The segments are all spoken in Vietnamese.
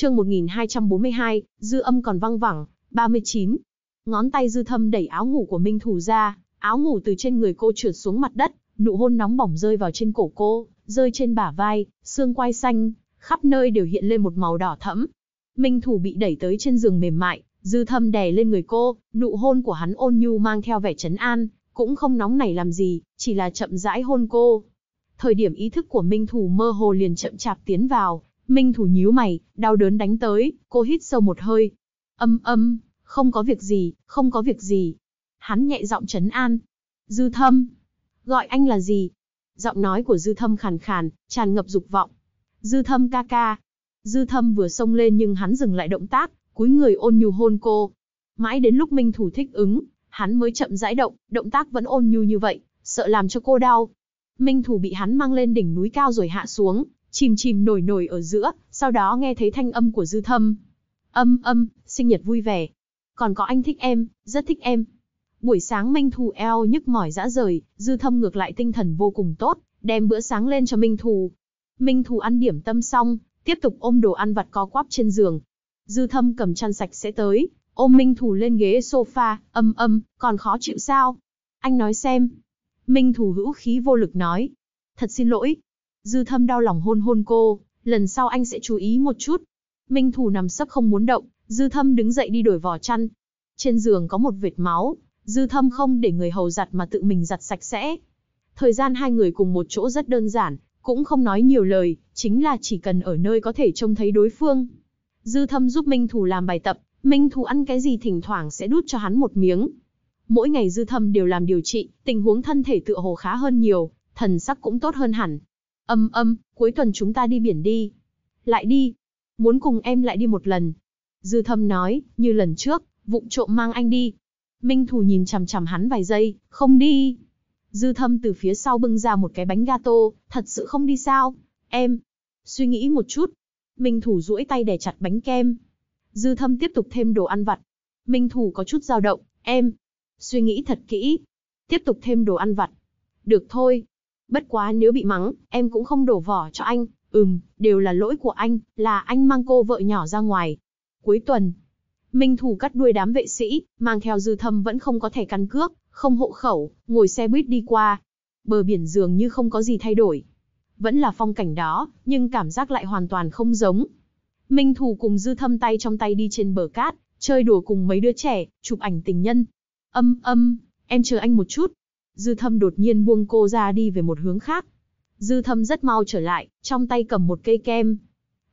Chương 1242, dư âm còn văng vẳng, 39. Ngón tay dư thâm đẩy áo ngủ của Minh Thù ra, áo ngủ từ trên người cô trượt xuống mặt đất, nụ hôn nóng bỏng rơi vào trên cổ cô, rơi trên bả vai, xương quai xanh, khắp nơi đều hiện lên một màu đỏ thẫm. Minh Thù bị đẩy tới trên giường mềm mại, dư thâm đè lên người cô, nụ hôn của hắn ôn nhu mang theo vẻ trấn an, cũng không nóng nảy làm gì, chỉ là chậm rãi hôn cô. Thời điểm ý thức của Minh Thù mơ hồ liền chậm chạp tiến vào, Minh Thủ nhíu mày, đau đớn đánh tới, cô hít sâu một hơi. Âm âm, không có việc gì, không có việc gì. Hắn nhẹ giọng trấn an. Dư thâm, gọi anh là gì? Giọng nói của dư thâm khàn khàn, tràn ngập dục vọng. Dư thâm ca ca. Dư thâm vừa xông lên nhưng hắn dừng lại động tác, cúi người ôn nhu hôn cô. Mãi đến lúc Minh Thủ thích ứng, hắn mới chậm rãi động, động tác vẫn ôn nhu như vậy, sợ làm cho cô đau. Minh Thủ bị hắn mang lên đỉnh núi cao rồi hạ xuống, chìm chìm nổi nổi ở giữa, sau đó nghe thấy thanh âm của dư thâm. Âm âm, sinh nhật vui vẻ. Còn có anh thích em, rất thích em. Buổi sáng Minh Thù eo nhức mỏi dã rời, dư thâm ngược lại tinh thần vô cùng tốt, đem bữa sáng lên cho Minh Thù. Minh Thù ăn điểm tâm xong, tiếp tục ôm đồ ăn vặt co quắp trên giường. Dư thâm cầm chăn sạch sẽ tới, ôm Minh Thù lên ghế sofa, âm âm, còn khó chịu sao? Anh nói xem. Minh Thù hữu khí vô lực nói. Thật xin lỗi, Dư thâm đau lòng hôn hôn cô, lần sau anh sẽ chú ý một chút. Minh Thù nằm sấp không muốn động, Dư Thâm đứng dậy đi đổi vỏ chăn. Trên giường có một vệt máu, Dư Thâm không để người hầu giặt mà tự mình giặt sạch sẽ. Thời gian hai người cùng một chỗ rất đơn giản, cũng không nói nhiều lời, chính là chỉ cần ở nơi có thể trông thấy đối phương. Dư Thâm giúp Minh Thù làm bài tập, Minh Thù ăn cái gì thỉnh thoảng sẽ đút cho hắn một miếng. Mỗi ngày Dư Thâm đều làm điều trị, tình huống thân thể tựa hồ khá hơn nhiều, thần sắc cũng tốt hơn hẳn. Âm âm, cuối tuần chúng ta đi biển đi. Lại đi. Muốn cùng em lại đi một lần. Dư thâm nói, như lần trước, vụng trộm mang anh đi. Minh Thù nhìn chằm chằm hắn vài giây, không đi. Dư thâm từ phía sau bưng ra một cái bánh gato, thật sự không đi sao? Em. Suy nghĩ một chút. Minh Thủ duỗi tay đè chặt bánh kem. Dư thâm tiếp tục thêm đồ ăn vặt. Minh Thủ có chút dao động, em. Suy nghĩ thật kỹ. Tiếp tục thêm đồ ăn vặt. Được thôi, Bất quá nếu bị mắng, em cũng không đổ vỏ cho anh. Ừm, đều là lỗi của anh, là anh mang cô vợ nhỏ ra ngoài. Cuối tuần, Minh Thủ cắt đuôi đám vệ sĩ, mang theo dư thâm vẫn không có thẻ căn cước, không hộ khẩu, ngồi xe buýt đi qua. Bờ biển dường như không có gì thay đổi. Vẫn là phong cảnh đó, nhưng cảm giác lại hoàn toàn không giống. Minh Thủ cùng dư thâm tay trong tay đi trên bờ cát, chơi đùa cùng mấy đứa trẻ, chụp ảnh tình nhân. Âm âm, em chờ anh một chút, dư thâm đột nhiên buông cô ra đi về một hướng khác. Dư thâm rất mau trở lại, trong tay cầm một cây kem.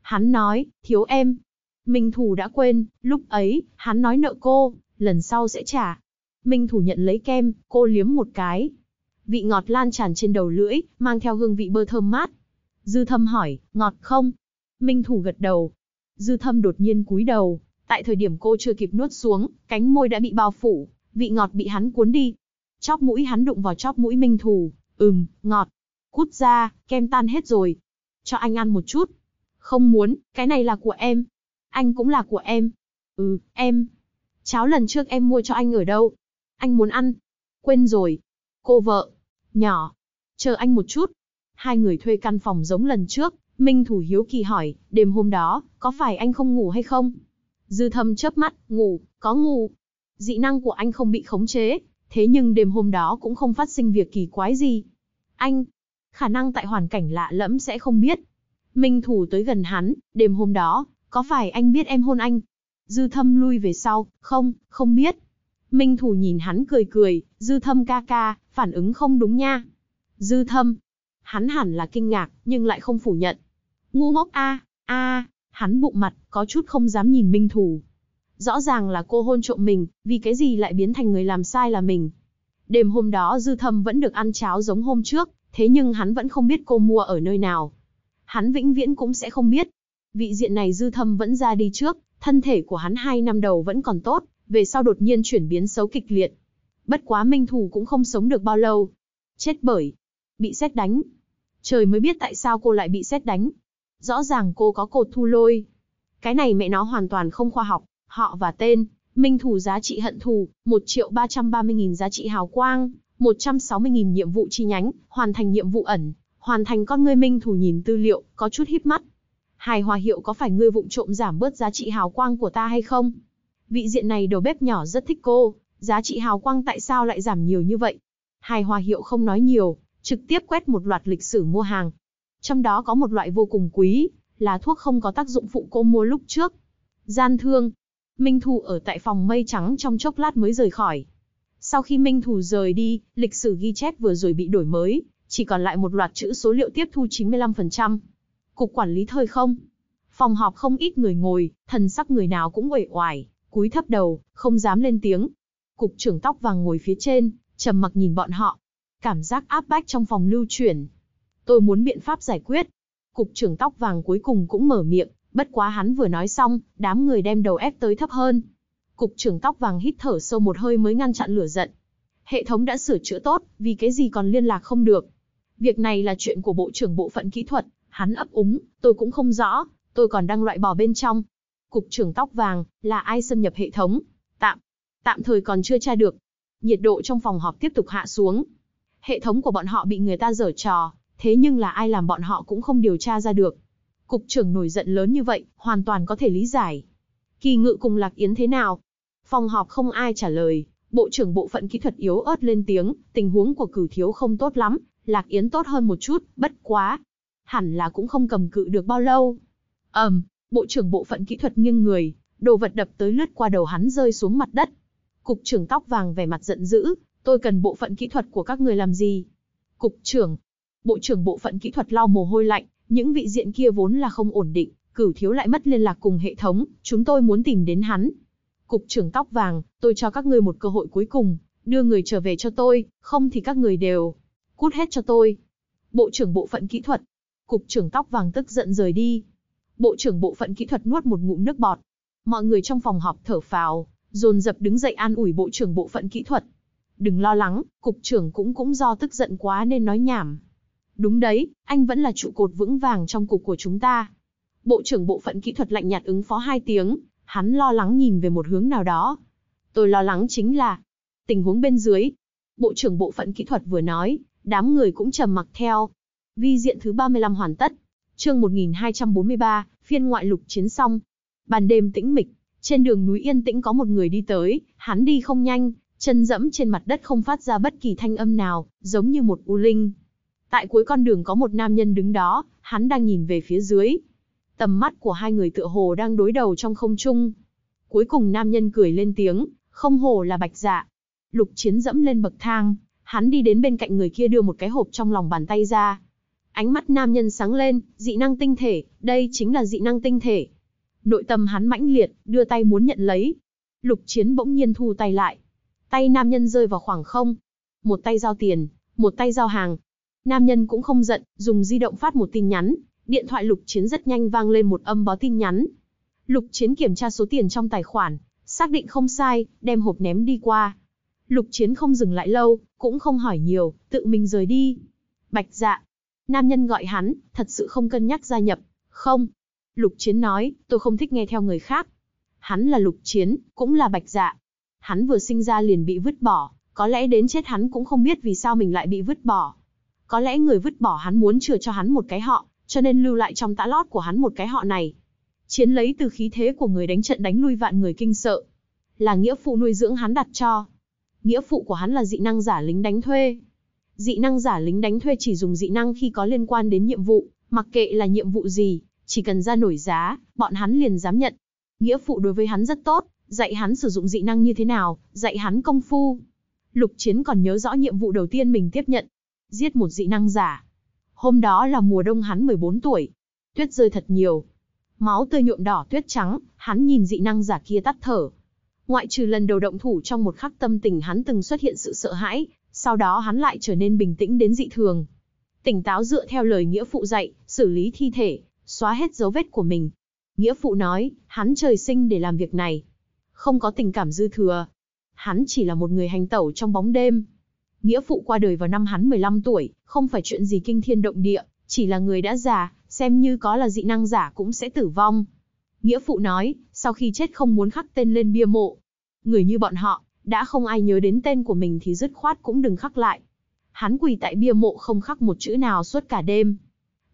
Hắn nói, thiếu em. Minh Thủ đã quên, lúc ấy, hắn nói nợ cô, lần sau sẽ trả. Minh Thủ nhận lấy kem, cô liếm một cái. Vị ngọt lan tràn trên đầu lưỡi, mang theo hương vị bơ thơm mát. Dư thâm hỏi, ngọt không? Minh Thủ gật đầu. Dư thâm đột nhiên cúi đầu, tại thời điểm cô chưa kịp nuốt xuống, cánh môi đã bị bao phủ, vị ngọt bị hắn cuốn đi, Chóp mũi hắn đụng vào chóp mũi Minh Thù, ừm, ngọt. Cút ra, kem tan hết rồi. Cho anh ăn một chút. Không muốn, cái này là của em. Anh cũng là của em. Ừ, em. Cháo lần trước em mua cho anh ở đâu? Anh muốn ăn. Quên rồi. Cô vợ. Nhỏ. Chờ anh một chút. Hai người thuê căn phòng giống lần trước. Minh Thủ Hiếu Kỳ hỏi, đêm hôm đó, có phải anh không ngủ hay không? Dư thâm chớp mắt, ngủ, có ngủ. Dị năng của anh không bị khống chế, Thế nhưng đêm hôm đó cũng không phát sinh việc kỳ quái gì. Anh, khả năng tại hoàn cảnh lạ lẫm sẽ không biết. Minh thủ tới gần hắn, đêm hôm đó, có phải anh biết em hôn anh? Dư thâm lui về sau, không, không biết. Minh thủ nhìn hắn cười cười, dư thâm ca ca, phản ứng không đúng nha. Dư thâm, hắn hẳn là kinh ngạc, nhưng lại không phủ nhận. Ngu ngốc a, a, hắn bụng mặt, có chút không dám nhìn Minh thủ. Rõ ràng là cô hôn trộm mình, vì cái gì lại biến thành người làm sai là mình. Đêm hôm đó Dư Thâm vẫn được ăn cháo giống hôm trước, thế nhưng hắn vẫn không biết cô mua ở nơi nào. Hắn vĩnh viễn cũng sẽ không biết. Vị diện này Dư Thâm vẫn ra đi trước, thân thể của hắn hai năm đầu vẫn còn tốt, về sau đột nhiên chuyển biến xấu kịch liệt. Bất quá Minh Thù cũng không sống được bao lâu. Chết bởi. Bị xét đánh. Trời mới biết tại sao cô lại bị xét đánh. Rõ ràng cô có cột thu lôi. Cái này mẹ nó hoàn toàn không khoa học họ và tên, minh thủ giá trị hận thù, 1 triệu 330 nghìn giá trị hào quang, 160 nghìn nhiệm vụ chi nhánh, hoàn thành nhiệm vụ ẩn, hoàn thành con ngươi minh thủ nhìn tư liệu, có chút híp mắt. Hài hòa hiệu có phải ngươi vụng trộm giảm bớt giá trị hào quang của ta hay không? Vị diện này đầu bếp nhỏ rất thích cô, giá trị hào quang tại sao lại giảm nhiều như vậy? Hài hòa hiệu không nói nhiều, trực tiếp quét một loạt lịch sử mua hàng. Trong đó có một loại vô cùng quý, là thuốc không có tác dụng phụ cô mua lúc trước. Gian thương, Minh Thù ở tại phòng mây trắng trong chốc lát mới rời khỏi. Sau khi Minh Thù rời đi, lịch sử ghi chép vừa rồi bị đổi mới, chỉ còn lại một loạt chữ số liệu tiếp thu 95%. Cục quản lý thời không. Phòng họp không ít người ngồi, thần sắc người nào cũng uể oải, cúi thấp đầu, không dám lên tiếng. Cục trưởng tóc vàng ngồi phía trên, trầm mặc nhìn bọn họ. Cảm giác áp bách trong phòng lưu chuyển. Tôi muốn biện pháp giải quyết. Cục trưởng tóc vàng cuối cùng cũng mở miệng, Bất quá hắn vừa nói xong, đám người đem đầu ép tới thấp hơn. Cục trưởng tóc vàng hít thở sâu một hơi mới ngăn chặn lửa giận. Hệ thống đã sửa chữa tốt, vì cái gì còn liên lạc không được. Việc này là chuyện của bộ trưởng bộ phận kỹ thuật, hắn ấp úng, tôi cũng không rõ, tôi còn đang loại bỏ bên trong. Cục trưởng tóc vàng, là ai xâm nhập hệ thống? Tạm, tạm thời còn chưa tra được. Nhiệt độ trong phòng họp tiếp tục hạ xuống. Hệ thống của bọn họ bị người ta dở trò, thế nhưng là ai làm bọn họ cũng không điều tra ra được. Cục trưởng nổi giận lớn như vậy, hoàn toàn có thể lý giải. Kỳ ngự cùng Lạc Yến thế nào? Phòng họp không ai trả lời, Bộ trưởng bộ phận kỹ thuật yếu ớt lên tiếng, tình huống của cử thiếu không tốt lắm, Lạc Yến tốt hơn một chút, bất quá. Hẳn là cũng không cầm cự được bao lâu. Ẩm, um, bộ trưởng bộ phận kỹ thuật nghiêng người, đồ vật đập tới lướt qua đầu hắn rơi xuống mặt đất. Cục trưởng tóc vàng vẻ mặt giận dữ, tôi cần bộ phận kỹ thuật của các người làm gì? Cục trưởng, bộ trưởng bộ phận kỹ thuật lau mồ hôi lạnh, những vị diện kia vốn là không ổn định, cửu thiếu lại mất liên lạc cùng hệ thống, chúng tôi muốn tìm đến hắn. Cục trưởng tóc vàng, tôi cho các ngươi một cơ hội cuối cùng, đưa người trở về cho tôi, không thì các người đều cút hết cho tôi. Bộ trưởng bộ phận kỹ thuật, cục trưởng tóc vàng tức giận rời đi. Bộ trưởng bộ phận kỹ thuật nuốt một ngụm nước bọt. Mọi người trong phòng họp thở phào, dồn dập đứng dậy an ủi bộ trưởng bộ phận kỹ thuật. Đừng lo lắng, cục trưởng cũng cũng do tức giận quá nên nói nhảm, Đúng đấy, anh vẫn là trụ cột vững vàng trong cục của chúng ta. Bộ trưởng bộ phận kỹ thuật lạnh nhạt ứng phó hai tiếng, hắn lo lắng nhìn về một hướng nào đó. Tôi lo lắng chính là tình huống bên dưới. Bộ trưởng bộ phận kỹ thuật vừa nói, đám người cũng trầm mặc theo. Vi diện thứ 35 hoàn tất, chương 1243, phiên ngoại lục chiến xong. bàn đêm tĩnh mịch, trên đường núi yên tĩnh có một người đi tới, hắn đi không nhanh, chân dẫm trên mặt đất không phát ra bất kỳ thanh âm nào, giống như một u linh. Tại cuối con đường có một nam nhân đứng đó, hắn đang nhìn về phía dưới. Tầm mắt của hai người tựa hồ đang đối đầu trong không trung. Cuối cùng nam nhân cười lên tiếng, không hồ là bạch dạ. Lục chiến dẫm lên bậc thang, hắn đi đến bên cạnh người kia đưa một cái hộp trong lòng bàn tay ra. Ánh mắt nam nhân sáng lên, dị năng tinh thể, đây chính là dị năng tinh thể. Nội tâm hắn mãnh liệt, đưa tay muốn nhận lấy. Lục chiến bỗng nhiên thu tay lại. Tay nam nhân rơi vào khoảng không. Một tay giao tiền, một tay giao hàng, Nam nhân cũng không giận, dùng di động phát một tin nhắn, điện thoại Lục Chiến rất nhanh vang lên một âm báo tin nhắn. Lục Chiến kiểm tra số tiền trong tài khoản, xác định không sai, đem hộp ném đi qua. Lục Chiến không dừng lại lâu, cũng không hỏi nhiều, tự mình rời đi. Bạch dạ. Nam nhân gọi hắn, thật sự không cân nhắc gia nhập. Không. Lục Chiến nói, tôi không thích nghe theo người khác. Hắn là Lục Chiến, cũng là Bạch dạ. Hắn vừa sinh ra liền bị vứt bỏ, có lẽ đến chết hắn cũng không biết vì sao mình lại bị vứt bỏ. Có lẽ người vứt bỏ hắn muốn chừa cho hắn một cái họ, cho nên lưu lại trong tã lót của hắn một cái họ này. Chiến lấy từ khí thế của người đánh trận đánh lui vạn người kinh sợ. Là nghĩa phụ nuôi dưỡng hắn đặt cho. Nghĩa phụ của hắn là dị năng giả lính đánh thuê. Dị năng giả lính đánh thuê chỉ dùng dị năng khi có liên quan đến nhiệm vụ, mặc kệ là nhiệm vụ gì, chỉ cần ra nổi giá, bọn hắn liền dám nhận. Nghĩa phụ đối với hắn rất tốt, dạy hắn sử dụng dị năng như thế nào, dạy hắn công phu. Lục Chiến còn nhớ rõ nhiệm vụ đầu tiên mình tiếp nhận, giết một dị năng giả. Hôm đó là mùa đông hắn 14 tuổi. Tuyết rơi thật nhiều. Máu tươi nhuộm đỏ tuyết trắng, hắn nhìn dị năng giả kia tắt thở. Ngoại trừ lần đầu động thủ trong một khắc tâm tình hắn từng xuất hiện sự sợ hãi, sau đó hắn lại trở nên bình tĩnh đến dị thường. Tỉnh táo dựa theo lời nghĩa phụ dạy, xử lý thi thể, xóa hết dấu vết của mình. Nghĩa phụ nói, hắn trời sinh để làm việc này. Không có tình cảm dư thừa. Hắn chỉ là một người hành tẩu trong bóng đêm, nghĩa phụ qua đời vào năm hắn 15 tuổi, không phải chuyện gì kinh thiên động địa, chỉ là người đã già, xem như có là dị năng giả cũng sẽ tử vong. Nghĩa phụ nói, sau khi chết không muốn khắc tên lên bia mộ. Người như bọn họ, đã không ai nhớ đến tên của mình thì dứt khoát cũng đừng khắc lại. Hắn quỳ tại bia mộ không khắc một chữ nào suốt cả đêm.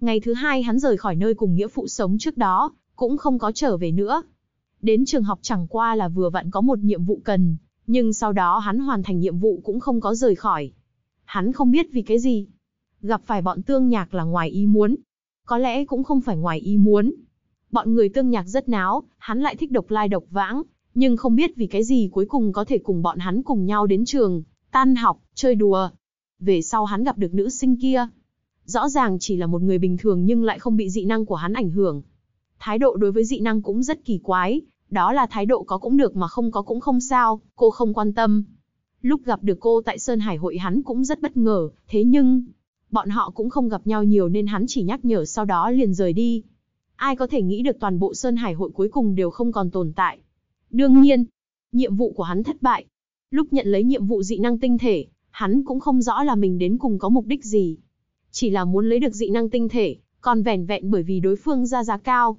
Ngày thứ hai hắn rời khỏi nơi cùng nghĩa phụ sống trước đó, cũng không có trở về nữa. Đến trường học chẳng qua là vừa vặn có một nhiệm vụ cần, nhưng sau đó hắn hoàn thành nhiệm vụ cũng không có rời khỏi. Hắn không biết vì cái gì. Gặp phải bọn tương nhạc là ngoài ý muốn. Có lẽ cũng không phải ngoài ý muốn. Bọn người tương nhạc rất náo, hắn lại thích độc lai độc vãng, nhưng không biết vì cái gì cuối cùng có thể cùng bọn hắn cùng nhau đến trường, tan học, chơi đùa. Về sau hắn gặp được nữ sinh kia. Rõ ràng chỉ là một người bình thường nhưng lại không bị dị năng của hắn ảnh hưởng. Thái độ đối với dị năng cũng rất kỳ quái, đó là thái độ có cũng được mà không có cũng không sao, cô không quan tâm. Lúc gặp được cô tại Sơn Hải hội hắn cũng rất bất ngờ, thế nhưng, bọn họ cũng không gặp nhau nhiều nên hắn chỉ nhắc nhở sau đó liền rời đi. Ai có thể nghĩ được toàn bộ Sơn Hải hội cuối cùng đều không còn tồn tại. Đương nhiên, nhiệm vụ của hắn thất bại. Lúc nhận lấy nhiệm vụ dị năng tinh thể, hắn cũng không rõ là mình đến cùng có mục đích gì. Chỉ là muốn lấy được dị năng tinh thể, còn vẻn vẹn bởi vì đối phương ra giá cao,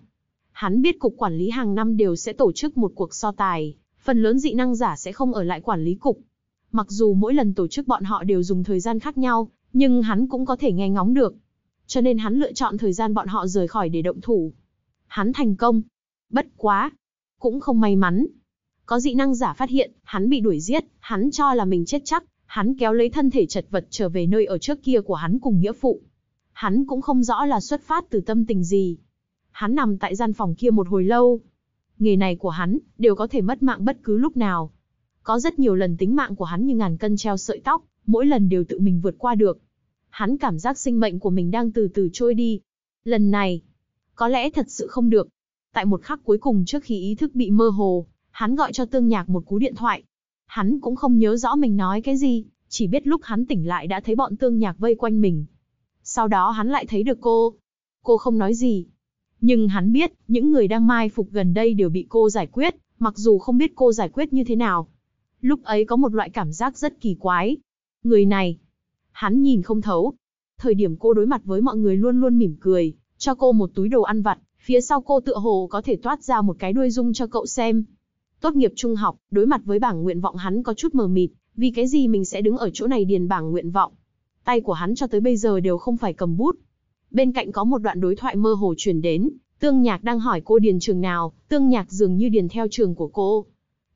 Hắn biết cục quản lý hàng năm đều sẽ tổ chức một cuộc so tài, phần lớn dị năng giả sẽ không ở lại quản lý cục. Mặc dù mỗi lần tổ chức bọn họ đều dùng thời gian khác nhau, nhưng hắn cũng có thể nghe ngóng được. Cho nên hắn lựa chọn thời gian bọn họ rời khỏi để động thủ. Hắn thành công. Bất quá. Cũng không may mắn. Có dị năng giả phát hiện, hắn bị đuổi giết, hắn cho là mình chết chắc, hắn kéo lấy thân thể chật vật trở về nơi ở trước kia của hắn cùng nghĩa phụ. Hắn cũng không rõ là xuất phát từ tâm tình gì, hắn nằm tại gian phòng kia một hồi lâu. Nghề này của hắn, đều có thể mất mạng bất cứ lúc nào. Có rất nhiều lần tính mạng của hắn như ngàn cân treo sợi tóc, mỗi lần đều tự mình vượt qua được. Hắn cảm giác sinh mệnh của mình đang từ từ trôi đi. Lần này, có lẽ thật sự không được. Tại một khắc cuối cùng trước khi ý thức bị mơ hồ, hắn gọi cho Tương Nhạc một cú điện thoại. Hắn cũng không nhớ rõ mình nói cái gì, chỉ biết lúc hắn tỉnh lại đã thấy bọn Tương Nhạc vây quanh mình. Sau đó hắn lại thấy được cô. Cô không nói gì, nhưng hắn biết, những người đang mai phục gần đây đều bị cô giải quyết, mặc dù không biết cô giải quyết như thế nào. Lúc ấy có một loại cảm giác rất kỳ quái. Người này, hắn nhìn không thấu. Thời điểm cô đối mặt với mọi người luôn luôn mỉm cười, cho cô một túi đồ ăn vặt, phía sau cô tựa hồ có thể toát ra một cái đuôi dung cho cậu xem. Tốt nghiệp trung học, đối mặt với bảng nguyện vọng hắn có chút mờ mịt, vì cái gì mình sẽ đứng ở chỗ này điền bảng nguyện vọng. Tay của hắn cho tới bây giờ đều không phải cầm bút, bên cạnh có một đoạn đối thoại mơ hồ truyền đến, Tương Nhạc đang hỏi cô điền trường nào, Tương Nhạc dường như điền theo trường của cô.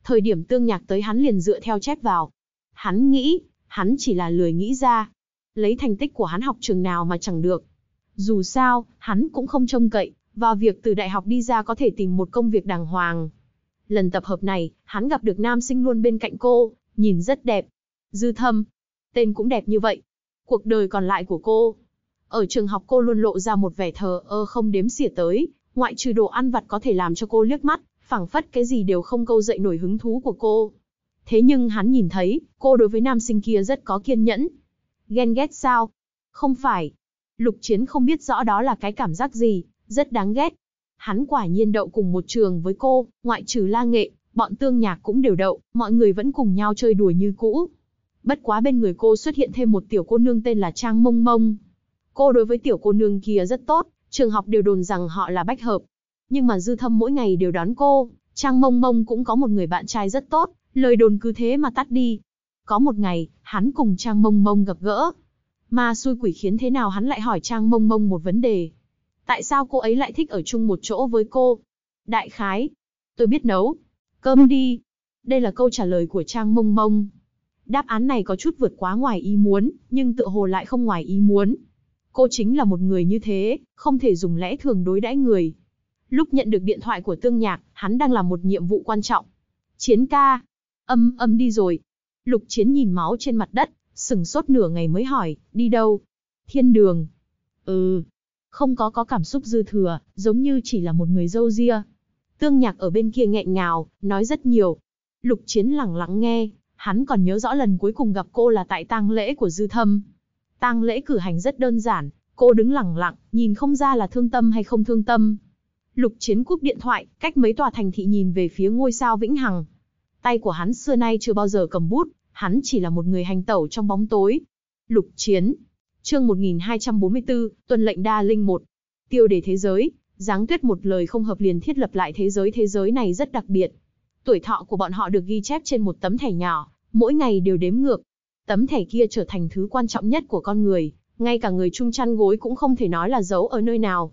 Thời điểm Tương Nhạc tới hắn liền dựa theo chép vào. Hắn nghĩ, hắn chỉ là lười nghĩ ra. Lấy thành tích của hắn học trường nào mà chẳng được. Dù sao, hắn cũng không trông cậy, vào việc từ đại học đi ra có thể tìm một công việc đàng hoàng. Lần tập hợp này, hắn gặp được nam sinh luôn bên cạnh cô, nhìn rất đẹp. Dư thâm, tên cũng đẹp như vậy. Cuộc đời còn lại của cô, ở trường học cô luôn lộ ra một vẻ thờ ơ không đếm xỉa tới, ngoại trừ đồ ăn vặt có thể làm cho cô liếc mắt, phảng phất cái gì đều không câu dậy nổi hứng thú của cô. Thế nhưng hắn nhìn thấy, cô đối với nam sinh kia rất có kiên nhẫn. Ghen ghét sao? Không phải. Lục chiến không biết rõ đó là cái cảm giác gì, rất đáng ghét. Hắn quả nhiên đậu cùng một trường với cô, ngoại trừ la nghệ, bọn tương nhạc cũng đều đậu, mọi người vẫn cùng nhau chơi đùa như cũ. Bất quá bên người cô xuất hiện thêm một tiểu cô nương tên là Trang Mông Mông, Cô đối với tiểu cô nương kia rất tốt, trường học đều đồn rằng họ là bách hợp. Nhưng mà dư thâm mỗi ngày đều đón cô, Trang Mông Mông cũng có một người bạn trai rất tốt, lời đồn cứ thế mà tắt đi. Có một ngày, hắn cùng Trang Mông Mông gặp gỡ. Mà xui quỷ khiến thế nào hắn lại hỏi Trang Mông Mông một vấn đề. Tại sao cô ấy lại thích ở chung một chỗ với cô? Đại khái. Tôi biết nấu. Cơm đi. Đây là câu trả lời của Trang Mông Mông. Đáp án này có chút vượt quá ngoài ý muốn, nhưng tự hồ lại không ngoài ý muốn. Cô chính là một người như thế, không thể dùng lẽ thường đối đãi người. Lúc nhận được điện thoại của Tương Nhạc, hắn đang làm một nhiệm vụ quan trọng. Chiến ca. Âm âm đi rồi. Lục Chiến nhìn máu trên mặt đất, sừng sốt nửa ngày mới hỏi, đi đâu? Thiên đường. Ừ. Không có có cảm xúc dư thừa, giống như chỉ là một người dâu ria. Tương Nhạc ở bên kia nghẹn ngào, nói rất nhiều. Lục Chiến lặng lặng nghe, hắn còn nhớ rõ lần cuối cùng gặp cô là tại tang lễ của Dư Thâm. Tang lễ cử hành rất đơn giản, cô đứng lẳng lặng, nhìn không ra là thương tâm hay không thương tâm. Lục Chiến cúp điện thoại, cách mấy tòa thành thị nhìn về phía ngôi sao vĩnh hằng. Tay của hắn xưa nay chưa bao giờ cầm bút, hắn chỉ là một người hành tẩu trong bóng tối. Lục Chiến, chương 1244, tuần lệnh đa linh 1. Tiêu đề thế giới, Giáng Tuyết một lời không hợp liền thiết lập lại thế giới thế giới này rất đặc biệt. Tuổi thọ của bọn họ được ghi chép trên một tấm thẻ nhỏ, mỗi ngày đều đếm ngược, Tấm thẻ kia trở thành thứ quan trọng nhất của con người, ngay cả người chung chăn gối cũng không thể nói là giấu ở nơi nào.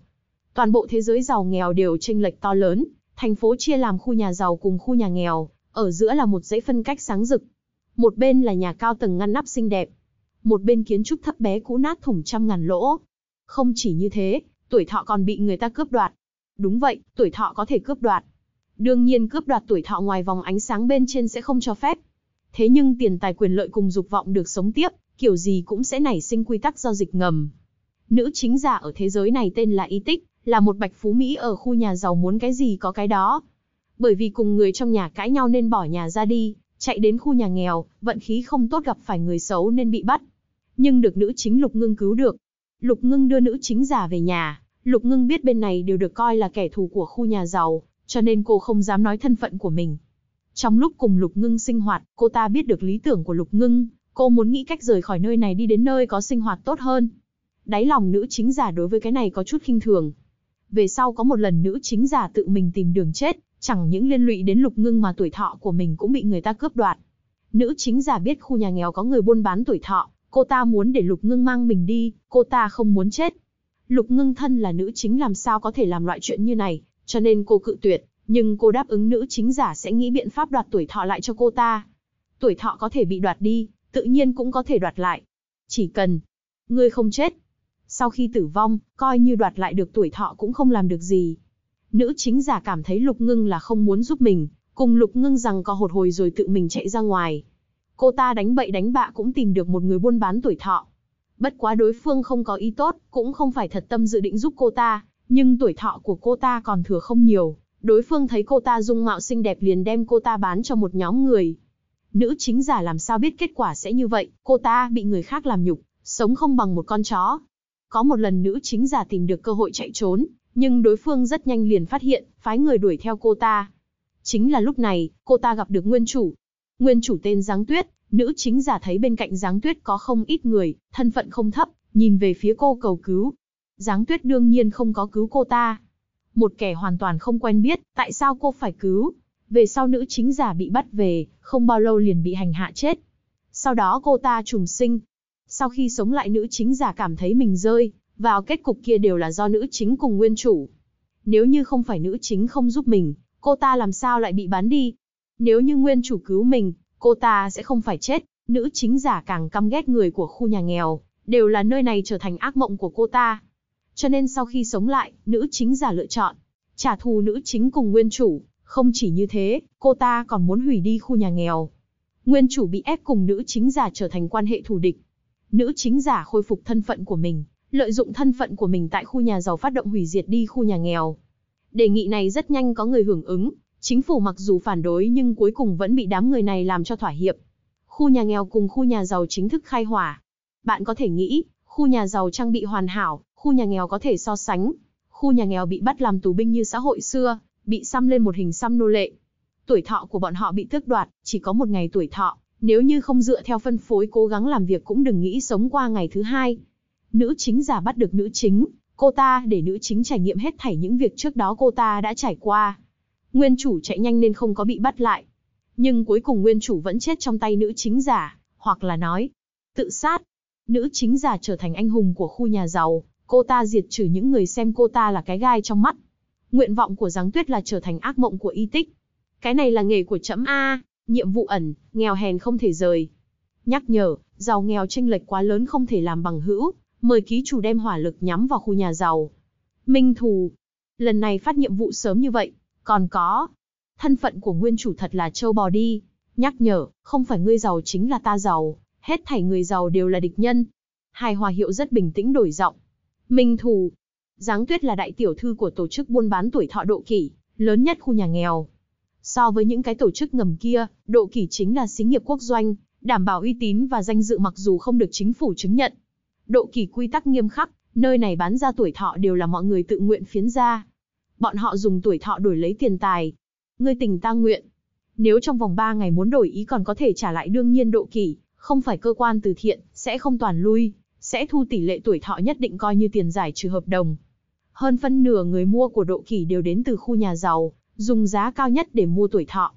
Toàn bộ thế giới giàu nghèo đều chênh lệch to lớn, thành phố chia làm khu nhà giàu cùng khu nhà nghèo, ở giữa là một dãy phân cách sáng rực. Một bên là nhà cao tầng ngăn nắp xinh đẹp, một bên kiến trúc thấp bé cũ nát thủng trăm ngàn lỗ. Không chỉ như thế, tuổi thọ còn bị người ta cướp đoạt. Đúng vậy, tuổi thọ có thể cướp đoạt. Đương nhiên cướp đoạt tuổi thọ ngoài vòng ánh sáng bên trên sẽ không cho phép. Thế nhưng tiền tài quyền lợi cùng dục vọng được sống tiếp, kiểu gì cũng sẽ nảy sinh quy tắc giao dịch ngầm. Nữ chính giả ở thế giới này tên là Y Tích, là một bạch phú Mỹ ở khu nhà giàu muốn cái gì có cái đó. Bởi vì cùng người trong nhà cãi nhau nên bỏ nhà ra đi, chạy đến khu nhà nghèo, vận khí không tốt gặp phải người xấu nên bị bắt. Nhưng được nữ chính Lục Ngưng cứu được. Lục Ngưng đưa nữ chính giả về nhà, Lục Ngưng biết bên này đều được coi là kẻ thù của khu nhà giàu, cho nên cô không dám nói thân phận của mình, trong lúc cùng Lục Ngưng sinh hoạt, cô ta biết được lý tưởng của Lục Ngưng, cô muốn nghĩ cách rời khỏi nơi này đi đến nơi có sinh hoạt tốt hơn. Đáy lòng nữ chính giả đối với cái này có chút khinh thường. Về sau có một lần nữ chính giả tự mình tìm đường chết, chẳng những liên lụy đến Lục Ngưng mà tuổi thọ của mình cũng bị người ta cướp đoạt. Nữ chính giả biết khu nhà nghèo có người buôn bán tuổi thọ, cô ta muốn để Lục Ngưng mang mình đi, cô ta không muốn chết. Lục Ngưng thân là nữ chính làm sao có thể làm loại chuyện như này, cho nên cô cự tuyệt, nhưng cô đáp ứng nữ chính giả sẽ nghĩ biện pháp đoạt tuổi thọ lại cho cô ta. Tuổi thọ có thể bị đoạt đi, tự nhiên cũng có thể đoạt lại. Chỉ cần ngươi không chết, sau khi tử vong, coi như đoạt lại được tuổi thọ cũng không làm được gì. Nữ chính giả cảm thấy Lục Ngưng là không muốn giúp mình, cùng Lục Ngưng rằng có hột hồi rồi tự mình chạy ra ngoài. Cô ta đánh bậy đánh bạ cũng tìm được một người buôn bán tuổi thọ. Bất quá đối phương không có ý tốt, cũng không phải thật tâm dự định giúp cô ta, nhưng tuổi thọ của cô ta còn thừa không nhiều, Đối phương thấy cô ta dung mạo xinh đẹp liền đem cô ta bán cho một nhóm người. Nữ chính giả làm sao biết kết quả sẽ như vậy, cô ta bị người khác làm nhục, sống không bằng một con chó. Có một lần nữ chính giả tìm được cơ hội chạy trốn, nhưng đối phương rất nhanh liền phát hiện, phái người đuổi theo cô ta. Chính là lúc này, cô ta gặp được nguyên chủ. Nguyên chủ tên Giáng Tuyết, nữ chính giả thấy bên cạnh Giáng Tuyết có không ít người, thân phận không thấp, nhìn về phía cô cầu cứu. Giáng Tuyết đương nhiên không có cứu cô ta, một kẻ hoàn toàn không quen biết, tại sao cô phải cứu? Về sau nữ chính giả bị bắt về, không bao lâu liền bị hành hạ chết. Sau đó cô ta trùng sinh. Sau khi sống lại nữ chính giả cảm thấy mình rơi, vào kết cục kia đều là do nữ chính cùng nguyên chủ. Nếu như không phải nữ chính không giúp mình, cô ta làm sao lại bị bán đi? Nếu như nguyên chủ cứu mình, cô ta sẽ không phải chết. Nữ chính giả càng căm ghét người của khu nhà nghèo, đều là nơi này trở thành ác mộng của cô ta. Cho nên sau khi sống lại, nữ chính giả lựa chọn. Trả thù nữ chính cùng nguyên chủ, không chỉ như thế, cô ta còn muốn hủy đi khu nhà nghèo. Nguyên chủ bị ép cùng nữ chính giả trở thành quan hệ thù địch. Nữ chính giả khôi phục thân phận của mình, lợi dụng thân phận của mình tại khu nhà giàu phát động hủy diệt đi khu nhà nghèo. Đề nghị này rất nhanh có người hưởng ứng, chính phủ mặc dù phản đối nhưng cuối cùng vẫn bị đám người này làm cho thỏa hiệp. Khu nhà nghèo cùng khu nhà giàu chính thức khai hỏa. Bạn có thể nghĩ, khu nhà giàu trang bị hoàn hảo, khu nhà nghèo có thể so sánh. Khu nhà nghèo bị bắt làm tù binh như xã hội xưa, bị xăm lên một hình xăm nô lệ. Tuổi thọ của bọn họ bị tước đoạt, chỉ có một ngày tuổi thọ, nếu như không dựa theo phân phối cố gắng làm việc cũng đừng nghĩ sống qua ngày thứ hai. Nữ chính giả bắt được nữ chính, cô ta để nữ chính trải nghiệm hết thảy những việc trước đó cô ta đã trải qua. Nguyên chủ chạy nhanh nên không có bị bắt lại. Nhưng cuối cùng nguyên chủ vẫn chết trong tay nữ chính giả, hoặc là nói, tự sát. Nữ chính giả trở thành anh hùng của khu nhà giàu, cô ta diệt trừ những người xem cô ta là cái gai trong mắt. Nguyện vọng của Giáng Tuyết là trở thành ác mộng của y tích. Cái này là nghề của trẫm A, nhiệm vụ ẩn, nghèo hèn không thể rời. Nhắc nhở, giàu nghèo tranh lệch quá lớn không thể làm bằng hữu, mời ký chủ đem hỏa lực nhắm vào khu nhà giàu. Minh thù, lần này phát nhiệm vụ sớm như vậy, còn có. Thân phận của nguyên chủ thật là châu bò đi, nhắc nhở, không phải ngươi giàu chính là ta giàu, hết thảy người giàu đều là địch nhân. Hài hòa hiệu rất bình tĩnh đổi giọng, Minh Thù. Giáng Tuyết là đại tiểu thư của tổ chức buôn bán tuổi thọ độ kỷ, lớn nhất khu nhà nghèo. So với những cái tổ chức ngầm kia, độ kỷ chính là xí nghiệp quốc doanh, đảm bảo uy tín và danh dự mặc dù không được chính phủ chứng nhận. Độ kỷ quy tắc nghiêm khắc, nơi này bán ra tuổi thọ đều là mọi người tự nguyện phiến ra. Bọn họ dùng tuổi thọ đổi lấy tiền tài. Ngươi tình ta nguyện. Nếu trong vòng 3 ngày muốn đổi ý còn có thể trả lại đương nhiên độ kỷ, không phải cơ quan từ thiện, sẽ không toàn lui, sẽ thu tỷ lệ tuổi thọ nhất định coi như tiền giải trừ hợp đồng. Hơn phân nửa người mua của Độ kỷ đều đến từ khu nhà giàu, dùng giá cao nhất để mua tuổi thọ.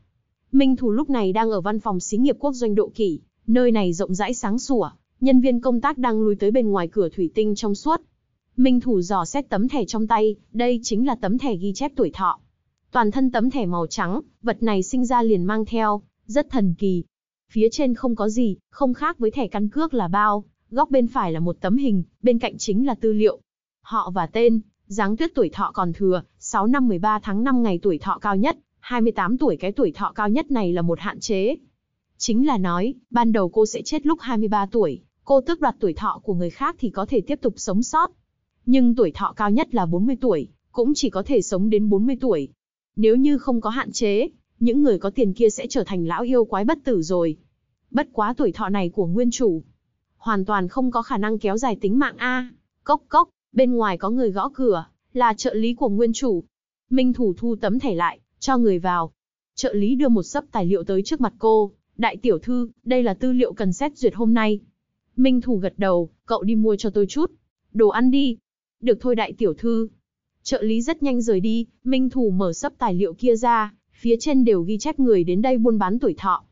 Minh Thù lúc này đang ở văn phòng xí nghiệp quốc doanh Độ kỷ, nơi này rộng rãi sáng sủa, nhân viên công tác đang lùi tới bên ngoài cửa thủy tinh trong suốt. Minh Thủ dò xét tấm thẻ trong tay, đây chính là tấm thẻ ghi chép tuổi thọ. Toàn thân tấm thẻ màu trắng, vật này sinh ra liền mang theo, rất thần kỳ. Phía trên không có gì, không khác với thẻ căn cước là bao, góc bên phải là một tấm hình, bên cạnh chính là tư liệu. Họ và tên, dáng tuyết tuổi thọ còn thừa, 6 năm 13 tháng 5 ngày tuổi thọ cao nhất, 28 tuổi cái tuổi thọ cao nhất này là một hạn chế. Chính là nói, ban đầu cô sẽ chết lúc 23 tuổi, cô tước đoạt tuổi thọ của người khác thì có thể tiếp tục sống sót. Nhưng tuổi thọ cao nhất là 40 tuổi, cũng chỉ có thể sống đến 40 tuổi. Nếu như không có hạn chế, những người có tiền kia sẽ trở thành lão yêu quái bất tử rồi. Bất quá tuổi thọ này của nguyên chủ, hoàn toàn không có khả năng kéo dài tính mạng A. Cốc cốc, bên ngoài có người gõ cửa, là trợ lý của nguyên chủ. Minh thủ thu tấm thẻ lại, cho người vào. Trợ lý đưa một sấp tài liệu tới trước mặt cô. Đại tiểu thư, đây là tư liệu cần xét duyệt hôm nay. Minh thủ gật đầu, cậu đi mua cho tôi chút. Đồ ăn đi. Được thôi đại tiểu thư. Trợ lý rất nhanh rời đi, Minh thủ mở sấp tài liệu kia ra, phía trên đều ghi chép người đến đây buôn bán tuổi thọ.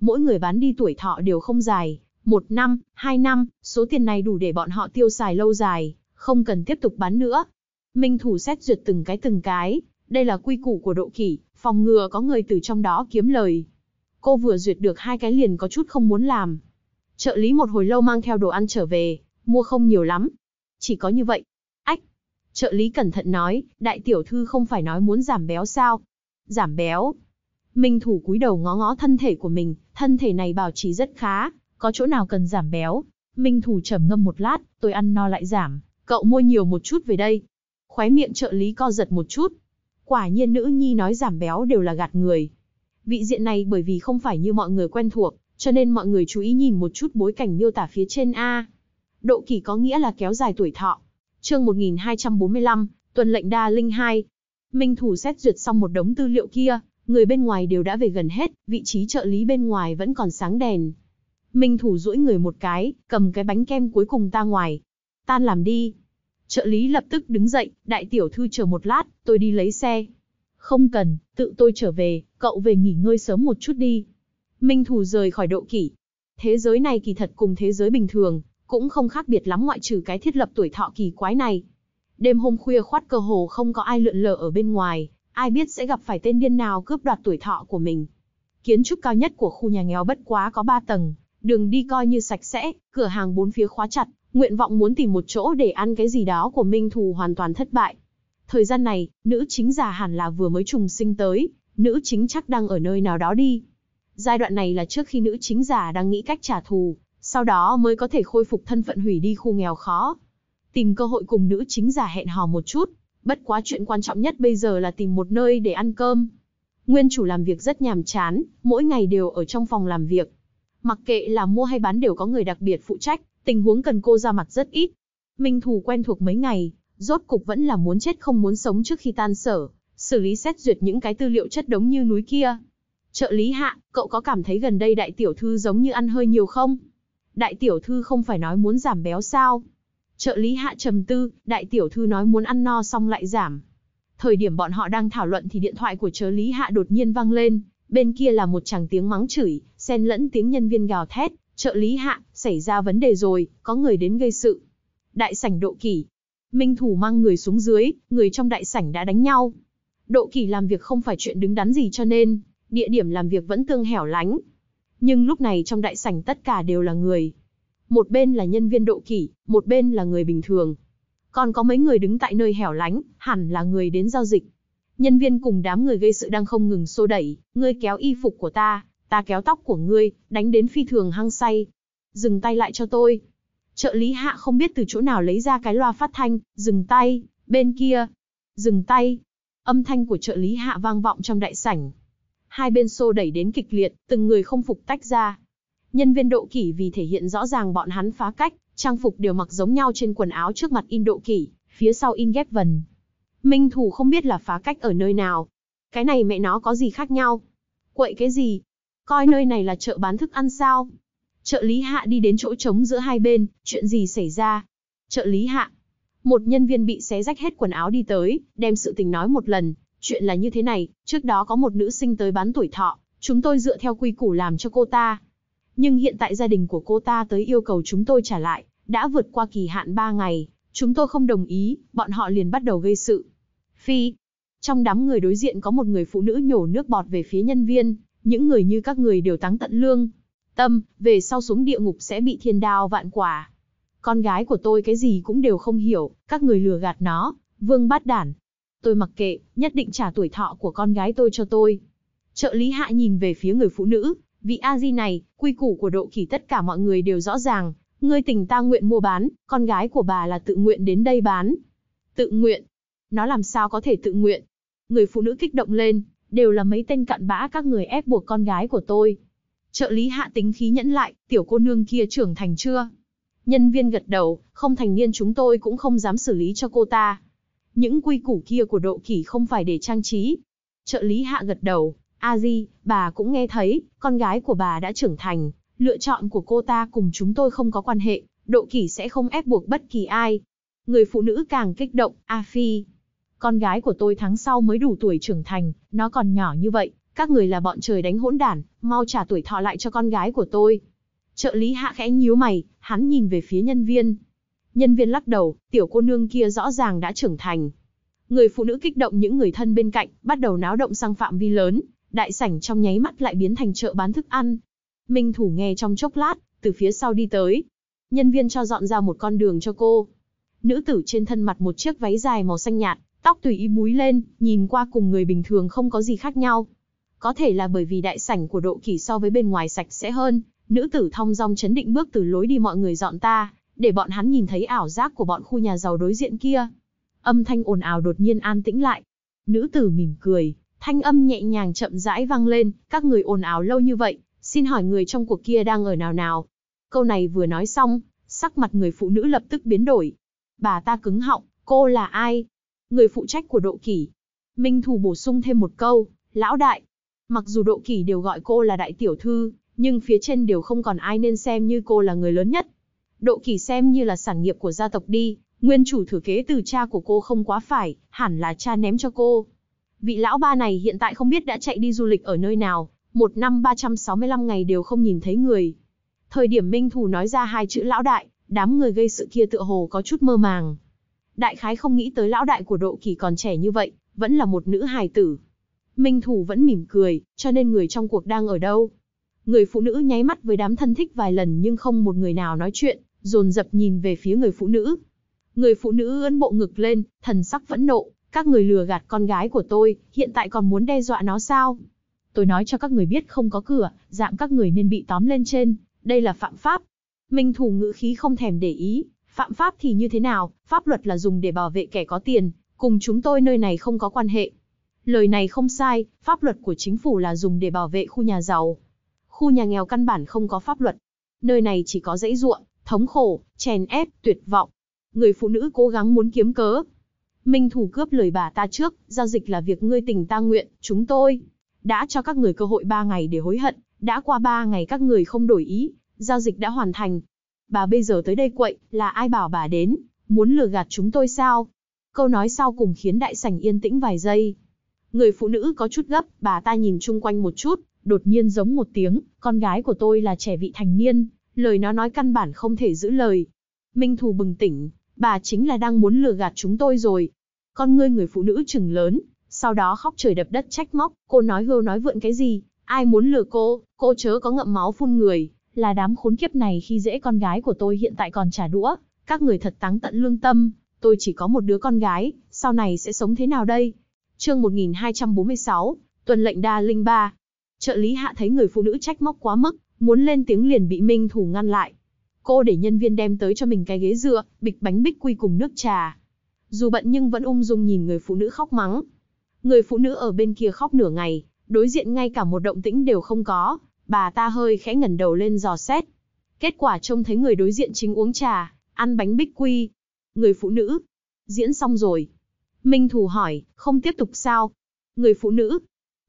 Mỗi người bán đi tuổi thọ đều không dài, một năm, hai năm, số tiền này đủ để bọn họ tiêu xài lâu dài, không cần tiếp tục bán nữa. Minh thủ xét duyệt từng cái từng cái, đây là quy củ của độ kỷ, phòng ngừa có người từ trong đó kiếm lời. Cô vừa duyệt được hai cái liền có chút không muốn làm. Trợ lý một hồi lâu mang theo đồ ăn trở về, mua không nhiều lắm. Chỉ có như vậy. Ách! Trợ lý cẩn thận nói, đại tiểu thư không phải nói muốn giảm béo sao? Giảm béo. Minh thủ cúi đầu ngó ngó thân thể của mình, thân thể này bảo trì rất khá, có chỗ nào cần giảm béo. Minh Thủ trầm ngâm một lát, tôi ăn no lại giảm, cậu mua nhiều một chút về đây. Khóe miệng trợ lý co giật một chút. Quả nhiên nữ nhi nói giảm béo đều là gạt người. Vị diện này bởi vì không phải như mọi người quen thuộc, cho nên mọi người chú ý nhìn một chút bối cảnh miêu tả phía trên A. Độ kỳ có nghĩa là kéo dài tuổi thọ. Chương 1245, tuần lệnh đa linh 2. Minh Thủ xét duyệt xong một đống tư liệu kia, người bên ngoài đều đã về gần hết, vị trí trợ lý bên ngoài vẫn còn sáng đèn, Minh Thủ duỗi người một cái, cầm cái bánh kem cuối cùng ta ngoài. Tan làm đi. Trợ lý lập tức đứng dậy, đại tiểu thư chờ một lát, tôi đi lấy xe. Không cần, tự tôi trở về, cậu về nghỉ ngơi sớm một chút đi. Minh Thủ rời khỏi độ kỷ. Thế giới này kỳ thật cùng thế giới bình thường, cũng không khác biệt lắm ngoại trừ cái thiết lập tuổi thọ kỳ quái này. Đêm hôm khuya khoát cơ hồ không có ai lượn lờ ở bên ngoài, ai biết sẽ gặp phải tên điên nào cướp đoạt tuổi thọ của mình. Kiến trúc cao nhất của khu nhà nghèo bất quá có 3 tầng, đường đi coi như sạch sẽ, cửa hàng bốn phía khóa chặt, nguyện vọng muốn tìm một chỗ để ăn cái gì đó của Minh Thù hoàn toàn thất bại. Thời gian này, nữ chính già hẳn là vừa mới trùng sinh tới, nữ chính chắc đang ở nơi nào đó đi. Giai đoạn này là trước khi nữ chính già đang nghĩ cách trả thù, sau đó mới có thể khôi phục thân phận hủy đi khu nghèo khó. Tìm cơ hội cùng nữ chính giả hẹn hò một chút, bất quá chuyện quan trọng nhất bây giờ là tìm một nơi để ăn cơm. Nguyên chủ làm việc rất nhàm chán, mỗi ngày đều ở trong phòng làm việc, Mặc kệ là mua hay bán đều có người đặc biệt phụ trách, tình huống cần cô ra mặt rất ít. Minh Thù quen thuộc mấy ngày, rốt cục vẫn là muốn chết không muốn sống trước khi tan sở, xử lý xét duyệt những cái tư liệu chất đống như núi kia. Trợ lý hạ, cậu có cảm thấy gần đây đại tiểu thư giống như ăn hơi nhiều không? Đại tiểu thư không phải nói muốn giảm béo sao? Trợ lý hạ trầm tư, đại tiểu thư nói muốn ăn no xong lại giảm. Thời điểm bọn họ đang thảo luận thì điện thoại của trợ lý hạ đột nhiên vang lên, bên kia là một chàng tiếng mắng chửi, xen lẫn tiếng nhân viên gào thét, trợ lý hạ, xảy ra vấn đề rồi, có người đến gây sự. Đại sảnh độ kỷ. Minh thủ mang người xuống dưới, người trong đại sảnh đã đánh nhau. Độ kỷ làm việc không phải chuyện đứng đắn gì cho nên, địa điểm làm việc vẫn tương hẻo lánh. Nhưng lúc này trong đại sảnh tất cả đều là người. Một bên là nhân viên độ kỷ, một bên là người bình thường. Còn có mấy người đứng tại nơi hẻo lánh, hẳn là người đến giao dịch nhân viên cùng đám người gây sự đang không ngừng xô đẩy, ngươi kéo y phục của ta, ta kéo tóc của ngươi, đánh đến phi thường hăng say. Dừng tay lại cho tôi. Trợ lý hạ không biết từ chỗ nào lấy ra cái loa phát thanh, dừng tay, bên kia. Dừng tay. Âm thanh của trợ lý hạ vang vọng trong đại sảnh. Hai bên xô đẩy đến kịch liệt, từng người không phục tách ra. Nhân viên độ kỷ vì thể hiện rõ ràng bọn hắn phá cách, trang phục đều mặc giống nhau trên quần áo trước mặt in độ kỷ, phía sau in ghép vần, Minh Thù không biết là phá cách ở nơi nào. Cái này mẹ nó có gì khác nhau? Quậy cái gì? Coi nơi này là chợ bán thức ăn sao? Trợ lý hạ đi đến chỗ trống giữa hai bên, chuyện gì xảy ra? Trợ lý hạ. Một nhân viên bị xé rách hết quần áo đi tới, đem sự tình nói một lần. Chuyện là như thế này, trước đó có một nữ sinh tới bán tuổi thọ, chúng tôi dựa theo quy củ làm cho cô ta. Nhưng hiện tại gia đình của cô ta tới yêu cầu chúng tôi trả lại, đã vượt qua kỳ hạn 3 ngày, chúng tôi không đồng ý, bọn họ liền bắt đầu gây sự. Phi. Trong đám người đối diện có một người phụ nữ nhổ nước bọt về phía nhân viên, những người như các người đều táng tận lương. Tâm, về sau xuống địa ngục sẽ bị thiên đao vạn quả. Con gái của tôi cái gì cũng đều không hiểu, các người lừa gạt nó, vương bát đản. Tôi mặc kệ, nhất định trả tuổi thọ của con gái tôi cho tôi. Trợ lý hạ nhìn về phía người phụ nữ, vị a di này, quy củ của độ kỳ tất cả mọi người đều rõ ràng, ngươi tình ta nguyện mua bán, con gái của bà là tự nguyện đến đây bán. Tự nguyện, nó làm sao có thể tự nguyện? Người phụ nữ kích động lên, đều là mấy tên cặn bã các người ép buộc con gái của tôi. Trợ lý hạ tính khí nhẫn lại, tiểu cô nương kia trưởng thành chưa? Nhân viên gật đầu, không thành niên chúng tôi cũng không dám xử lý cho cô ta. Những quy củ kia của độ kỷ không phải để trang trí. Trợ lý hạ gật đầu, a di, bà cũng nghe thấy, con gái của bà đã trưởng thành, lựa chọn của cô ta cùng chúng tôi không có quan hệ, độ kỷ sẽ không ép buộc bất kỳ ai. Người phụ nữ càng kích động, a phi, con gái của tôi tháng sau mới đủ tuổi trưởng thành, nó còn nhỏ như vậy, các người là bọn trời đánh hỗn đản, mau trả tuổi thọ lại cho con gái của tôi. Trợ lý hạ khẽ nhíu mày, hắn nhìn về phía nhân viên. Nhân viên lắc đầu, tiểu cô nương kia rõ ràng đã trưởng thành. Người phụ nữ kích động những người thân bên cạnh, bắt đầu náo động sang phạm vi lớn, đại sảnh trong nháy mắt lại biến thành chợ bán thức ăn. Minh thủ nghe trong chốc lát, từ phía sau đi tới. Nhân viên cho dọn ra một con đường cho cô. Nữ tử trên thân mặt một chiếc váy dài màu xanh nhạt, Tóc tùy ý búi lên, nhìn qua cùng người bình thường không có gì khác nhau. Có thể là bởi vì đại sảnh của độ kỷ so với bên ngoài sạch sẽ hơn, nữ tử thong dong chấn định bước từ lối đi mọi người dọn ta, để bọn hắn nhìn thấy ảo giác của bọn khu nhà giàu đối diện kia. Âm thanh ồn ào đột nhiên an tĩnh lại. Nữ tử mỉm cười, thanh âm nhẹ nhàng chậm rãi vang lên, các người ồn ào lâu như vậy, xin hỏi người trong cuộc kia đang ở nào nào. Câu này vừa nói xong, sắc mặt người phụ nữ lập tức biến đổi. Bà ta cứng họng, cô là ai? người phụ trách của Độ Kỷ. Minh Thù bổ sung thêm một câu, lão đại. Mặc dù Độ Kỷ đều gọi cô là đại tiểu thư, nhưng phía trên đều không còn ai nên xem như cô là người lớn nhất. Độ Kỷ xem như là sản nghiệp của gia tộc đi, nguyên chủ thừa kế từ cha của cô không quá phải, hẳn là cha ném cho cô. Vị lão ba này hiện tại không biết đã chạy đi du lịch ở nơi nào, một năm 365 ngày đều không nhìn thấy người. Thời điểm Minh Thù nói ra hai chữ lão đại, đám người gây sự kia tựa hồ có chút mơ màng, đại khái không nghĩ tới lão đại của độ kỳ còn trẻ như vậy, vẫn là một nữ hài tử. Minh Thủ vẫn mỉm cười, cho nên người trong cuộc đang ở đâu? Người phụ nữ nháy mắt với đám thân thích vài lần nhưng không một người nào nói chuyện, dồn dập nhìn về phía người phụ nữ. Người phụ nữ ấn bộ ngực lên, thần sắc vẫn nộ, các người lừa gạt con gái của tôi, hiện tại còn muốn đe dọa nó sao? Tôi nói cho các người biết không có cửa, dạng các người nên bị tóm lên trên, đây là phạm pháp. Minh Thủ ngữ khí không thèm để ý, Phạm pháp thì như thế nào, pháp luật là dùng để bảo vệ kẻ có tiền, cùng chúng tôi nơi này không có quan hệ. Lời này không sai, pháp luật của chính phủ là dùng để bảo vệ khu nhà giàu. Khu nhà nghèo căn bản không có pháp luật. Nơi này chỉ có dãy ruộng, thống khổ, chèn ép, tuyệt vọng. Người phụ nữ cố gắng muốn kiếm cớ. Minh thủ cướp lời bà ta trước, giao dịch là việc ngươi tình ta nguyện, chúng tôi. Đã cho các người cơ hội 3 ngày để hối hận, đã qua 3 ngày các người không đổi ý, giao dịch đã hoàn thành, bà bây giờ tới đây quậy, là ai bảo bà đến, muốn lừa gạt chúng tôi sao? Câu nói sau cùng khiến đại sảnh yên tĩnh vài giây. Người phụ nữ có chút gấp, bà ta nhìn chung quanh một chút, đột nhiên giống một tiếng, con gái của tôi là trẻ vị thành niên, lời nó nói căn bản không thể giữ lời. Minh Thù bừng tỉnh, bà chính là đang muốn lừa gạt chúng tôi rồi. Con ngươi người phụ nữ chừng lớn, sau đó khóc trời đập đất trách móc, cô nói hưu nói vượn cái gì, ai muốn lừa cô, cô chớ có ngậm máu phun người, là đám khốn kiếp này khi dễ con gái của tôi hiện tại còn trả đũa, các người thật táng tận lương tâm, tôi chỉ có một đứa con gái, sau này sẽ sống thế nào đây? Chương 1246, tuần lệnh đa linh ba. Trợ lý hạ thấy người phụ nữ trách móc quá mức, muốn lên tiếng liền bị Minh Thủ ngăn lại. Cô để nhân viên đem tới cho mình cái ghế dựa, bịch bánh bích quy cùng nước trà. Dù bận nhưng vẫn ung dung nhìn người phụ nữ khóc mắng. Người phụ nữ ở bên kia khóc nửa ngày, đối diện ngay cả một động tĩnh đều không có, bà ta hơi khẽ ngẩng đầu lên dò xét. Kết quả trông thấy người đối diện chính uống trà, ăn bánh bích quy. Người phụ nữ. Diễn xong rồi. Minh Thù hỏi, không tiếp tục sao? Người phụ nữ.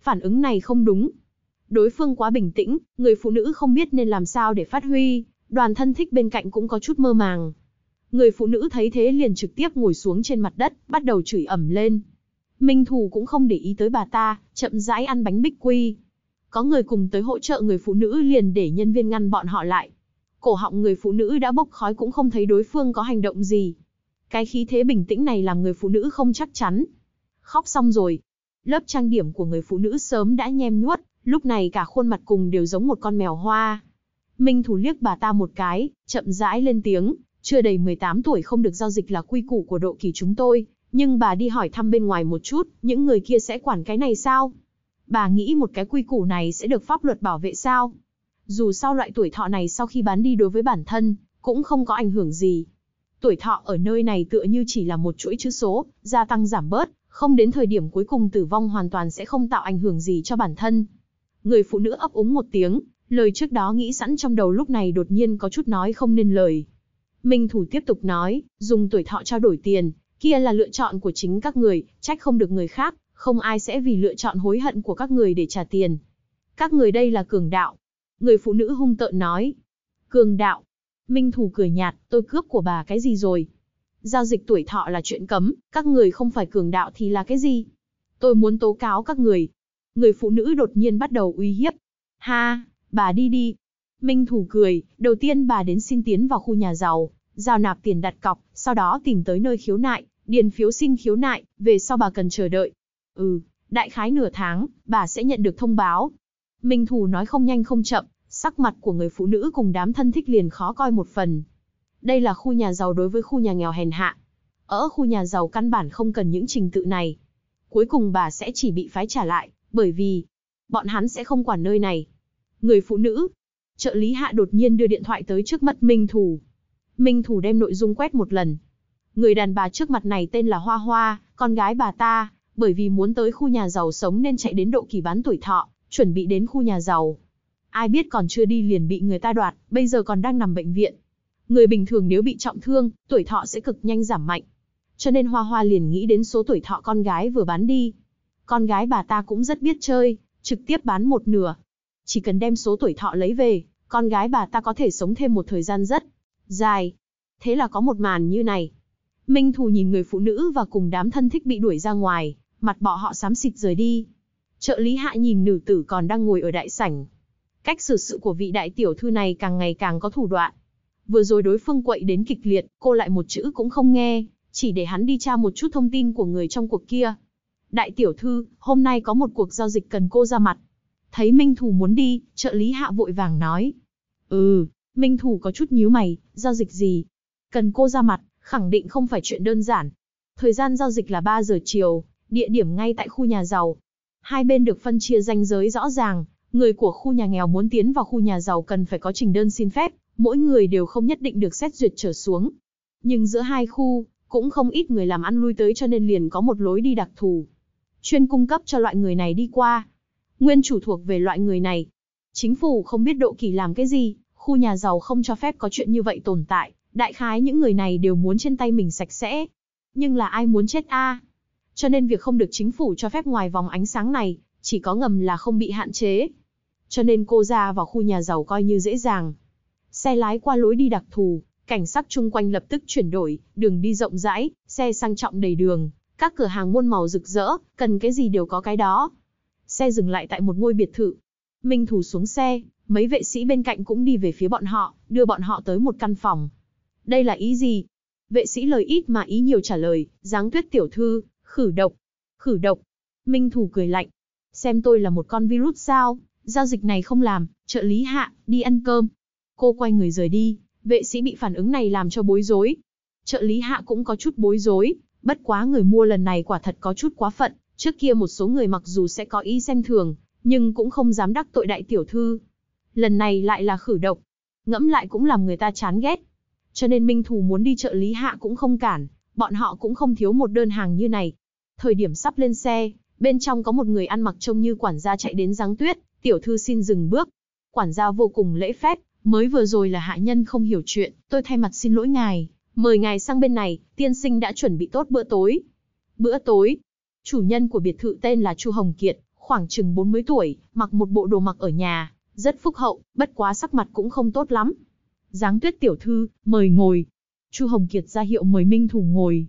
Phản ứng này không đúng. Đối phương quá bình tĩnh, người phụ nữ không biết nên làm sao để phát huy, đoàn thân thích bên cạnh cũng có chút mơ màng. Người phụ nữ thấy thế liền trực tiếp ngồi xuống trên mặt đất, bắt đầu chửi ẩm lên. Minh Thù cũng không để ý tới bà ta, chậm rãi ăn bánh bích quy. Có người cùng tới hỗ trợ người phụ nữ liền để nhân viên ngăn bọn họ lại. Cổ họng người phụ nữ đã bốc khói cũng không thấy đối phương có hành động gì. Cái khí thế bình tĩnh này làm người phụ nữ không chắc chắn. Khóc xong rồi. Lớp trang điểm của người phụ nữ sớm đã nhem nhuất, lúc này cả khuôn mặt cùng đều giống một con mèo hoa. Minh thủ liếc bà ta một cái, chậm rãi lên tiếng, chưa đầy 18 tuổi không được giao dịch là quy củ của độ kỳ chúng tôi, nhưng bà đi hỏi thăm bên ngoài một chút, những người kia sẽ quản cái này sao? Bà nghĩ một cái quy củ này sẽ được pháp luật bảo vệ sao? Dù sao loại tuổi thọ này sau khi bán đi đối với bản thân, cũng không có ảnh hưởng gì. Tuổi thọ ở nơi này tựa như chỉ là một chuỗi chữ số, gia tăng giảm bớt, không đến thời điểm cuối cùng tử vong hoàn toàn sẽ không tạo ảnh hưởng gì cho bản thân. Người phụ nữ ấp úng một tiếng, lời trước đó nghĩ sẵn trong đầu lúc này đột nhiên có chút nói không nên lời. Minh Thủ tiếp tục nói, dùng tuổi thọ trao đổi tiền, kia là lựa chọn của chính các người, trách không được người khác, không ai sẽ vì lựa chọn hối hận của các người để trả tiền. Các người đây là cường đạo. Người phụ nữ hung tợn nói. Cường đạo. Minh Thù cười nhạt, tôi cướp của bà cái gì rồi? Giao dịch tuổi thọ là chuyện cấm, các người không phải cường đạo thì là cái gì? Tôi muốn tố cáo các người. Người phụ nữ đột nhiên bắt đầu uy hiếp. Ha, bà đi đi. Minh Thù cười, đầu tiên bà đến xin tiến vào khu nhà giàu, giao nạp tiền đặt cọc, sau đó tìm tới nơi khiếu nại, điền phiếu xin khiếu nại, về sau bà cần chờ đợi, Ừ, đại khái nửa tháng, bà sẽ nhận được thông báo. Minh Thù nói không nhanh không chậm, sắc mặt của người phụ nữ cùng đám thân thích liền khó coi một phần. Đây là khu nhà giàu đối với khu nhà nghèo hèn hạ. Ở khu nhà giàu căn bản không cần những trình tự này. Cuối cùng bà sẽ chỉ bị phái trả lại, bởi vì bọn hắn sẽ không quản nơi này. Người phụ nữ, trợ lý hạ đột nhiên đưa điện thoại tới trước mặt Minh Thù. Minh Thù đem nội dung quét một lần. Người đàn bà trước mặt này tên là Hoa Hoa, con gái bà ta, bởi vì muốn tới khu nhà giàu sống nên chạy đến độ kỳ bán tuổi thọ, chuẩn bị đến khu nhà giàu. Ai biết còn chưa đi liền bị người ta đoạt, bây giờ còn đang nằm bệnh viện. Người bình thường nếu bị trọng thương, tuổi thọ sẽ cực nhanh giảm mạnh. Cho nên Hoa Hoa liền nghĩ đến số tuổi thọ con gái vừa bán đi. Con gái bà ta cũng rất biết chơi, trực tiếp bán một nửa. Chỉ cần đem số tuổi thọ lấy về, con gái bà ta có thể sống thêm một thời gian rất dài. Thế là có một màn như này. Minh Thù nhìn người phụ nữ và cùng đám thân thích bị đuổi ra ngoài, mặt bọ họ xám xịt rời đi. Trợ lý hạ nhìn nữ tử còn đang ngồi ở đại sảnh. Cách xử sự của vị đại tiểu thư này càng ngày càng có thủ đoạn. Vừa rồi đối phương quậy đến kịch liệt, cô lại một chữ cũng không nghe, chỉ để hắn đi tra một chút thông tin của người trong cuộc kia. Đại tiểu thư, hôm nay có một cuộc giao dịch cần cô ra mặt. Thấy Minh Thù muốn đi, trợ lý hạ vội vàng nói. Ừ, Minh Thù có chút nhíu mày, giao dịch gì? Cần cô ra mặt, khẳng định không phải chuyện đơn giản. Thời gian giao dịch là 3 giờ chiều, địa điểm ngay tại khu nhà giàu. Hai bên được phân chia ranh giới rõ ràng, người của khu nhà nghèo muốn tiến vào khu nhà giàu cần phải có trình đơn xin phép, mỗi người đều không nhất định được xét duyệt trở xuống. Nhưng giữa hai khu, cũng không ít người làm ăn lui tới cho nên liền có một lối đi đặc thù. Chuyên cung cấp cho loại người này đi qua. Nguyên chủ thuộc về loại người này. Chính phủ không biết độ kỳ làm cái gì, khu nhà giàu không cho phép có chuyện như vậy tồn tại. Đại khái những người này đều muốn trên tay mình sạch sẽ. Nhưng là ai muốn chết a? À? Cho nên việc không được chính phủ cho phép ngoài vòng ánh sáng này, chỉ có ngầm là không bị hạn chế. Cho nên cô ra vào khu nhà giàu coi như dễ dàng. Xe lái qua lối đi đặc thù, cảnh sắc chung quanh lập tức chuyển đổi, đường đi rộng rãi, xe sang trọng đầy đường, các cửa hàng muôn màu rực rỡ, cần cái gì đều có cái đó. Xe dừng lại tại một ngôi biệt thự. Minh Thủ xuống xe, mấy vệ sĩ bên cạnh cũng đi về phía bọn họ, đưa bọn họ tới một căn phòng. Đây là ý gì? Vệ sĩ lời ít mà ý nhiều trả lời, Giáng Tuyết tiểu thư, Khử độc, khử độc. Minh Thủ cười lạnh. Xem tôi là một con virus sao, giao dịch này không làm, trợ lý hạ, đi ăn cơm. Cô quay người rời đi, vệ sĩ bị phản ứng này làm cho bối rối. Trợ lý hạ cũng có chút bối rối, bất quá người mua lần này quả thật có chút quá phận. Trước kia một số người mặc dù sẽ có ý xem thường, nhưng cũng không dám đắc tội đại tiểu thư. Lần này lại là khử độc, ngẫm lại cũng làm người ta chán ghét. Cho nên Minh Thù muốn đi trợ lý hạ cũng không cản, bọn họ cũng không thiếu một đơn hàng như này. Thời điểm sắp lên xe, bên trong có một người ăn mặc trông như quản gia chạy đến giáng tuyết, tiểu thư xin dừng bước. Quản gia vô cùng lễ phép, mới vừa rồi là hạ nhân không hiểu chuyện, tôi thay mặt xin lỗi ngài, mời ngài sang bên này, tiên sinh đã chuẩn bị tốt bữa tối. Bữa tối, chủ nhân của biệt thự tên là Chu Hồng Kiệt, khoảng chừng 40 tuổi, mặc một bộ đồ mặc ở nhà, rất phúc hậu, bất quá sắc mặt cũng không tốt lắm. Giáng tuyết tiểu thư, mời ngồi. Chu Hồng Kiệt ra hiệu mời Minh Thủ ngồi,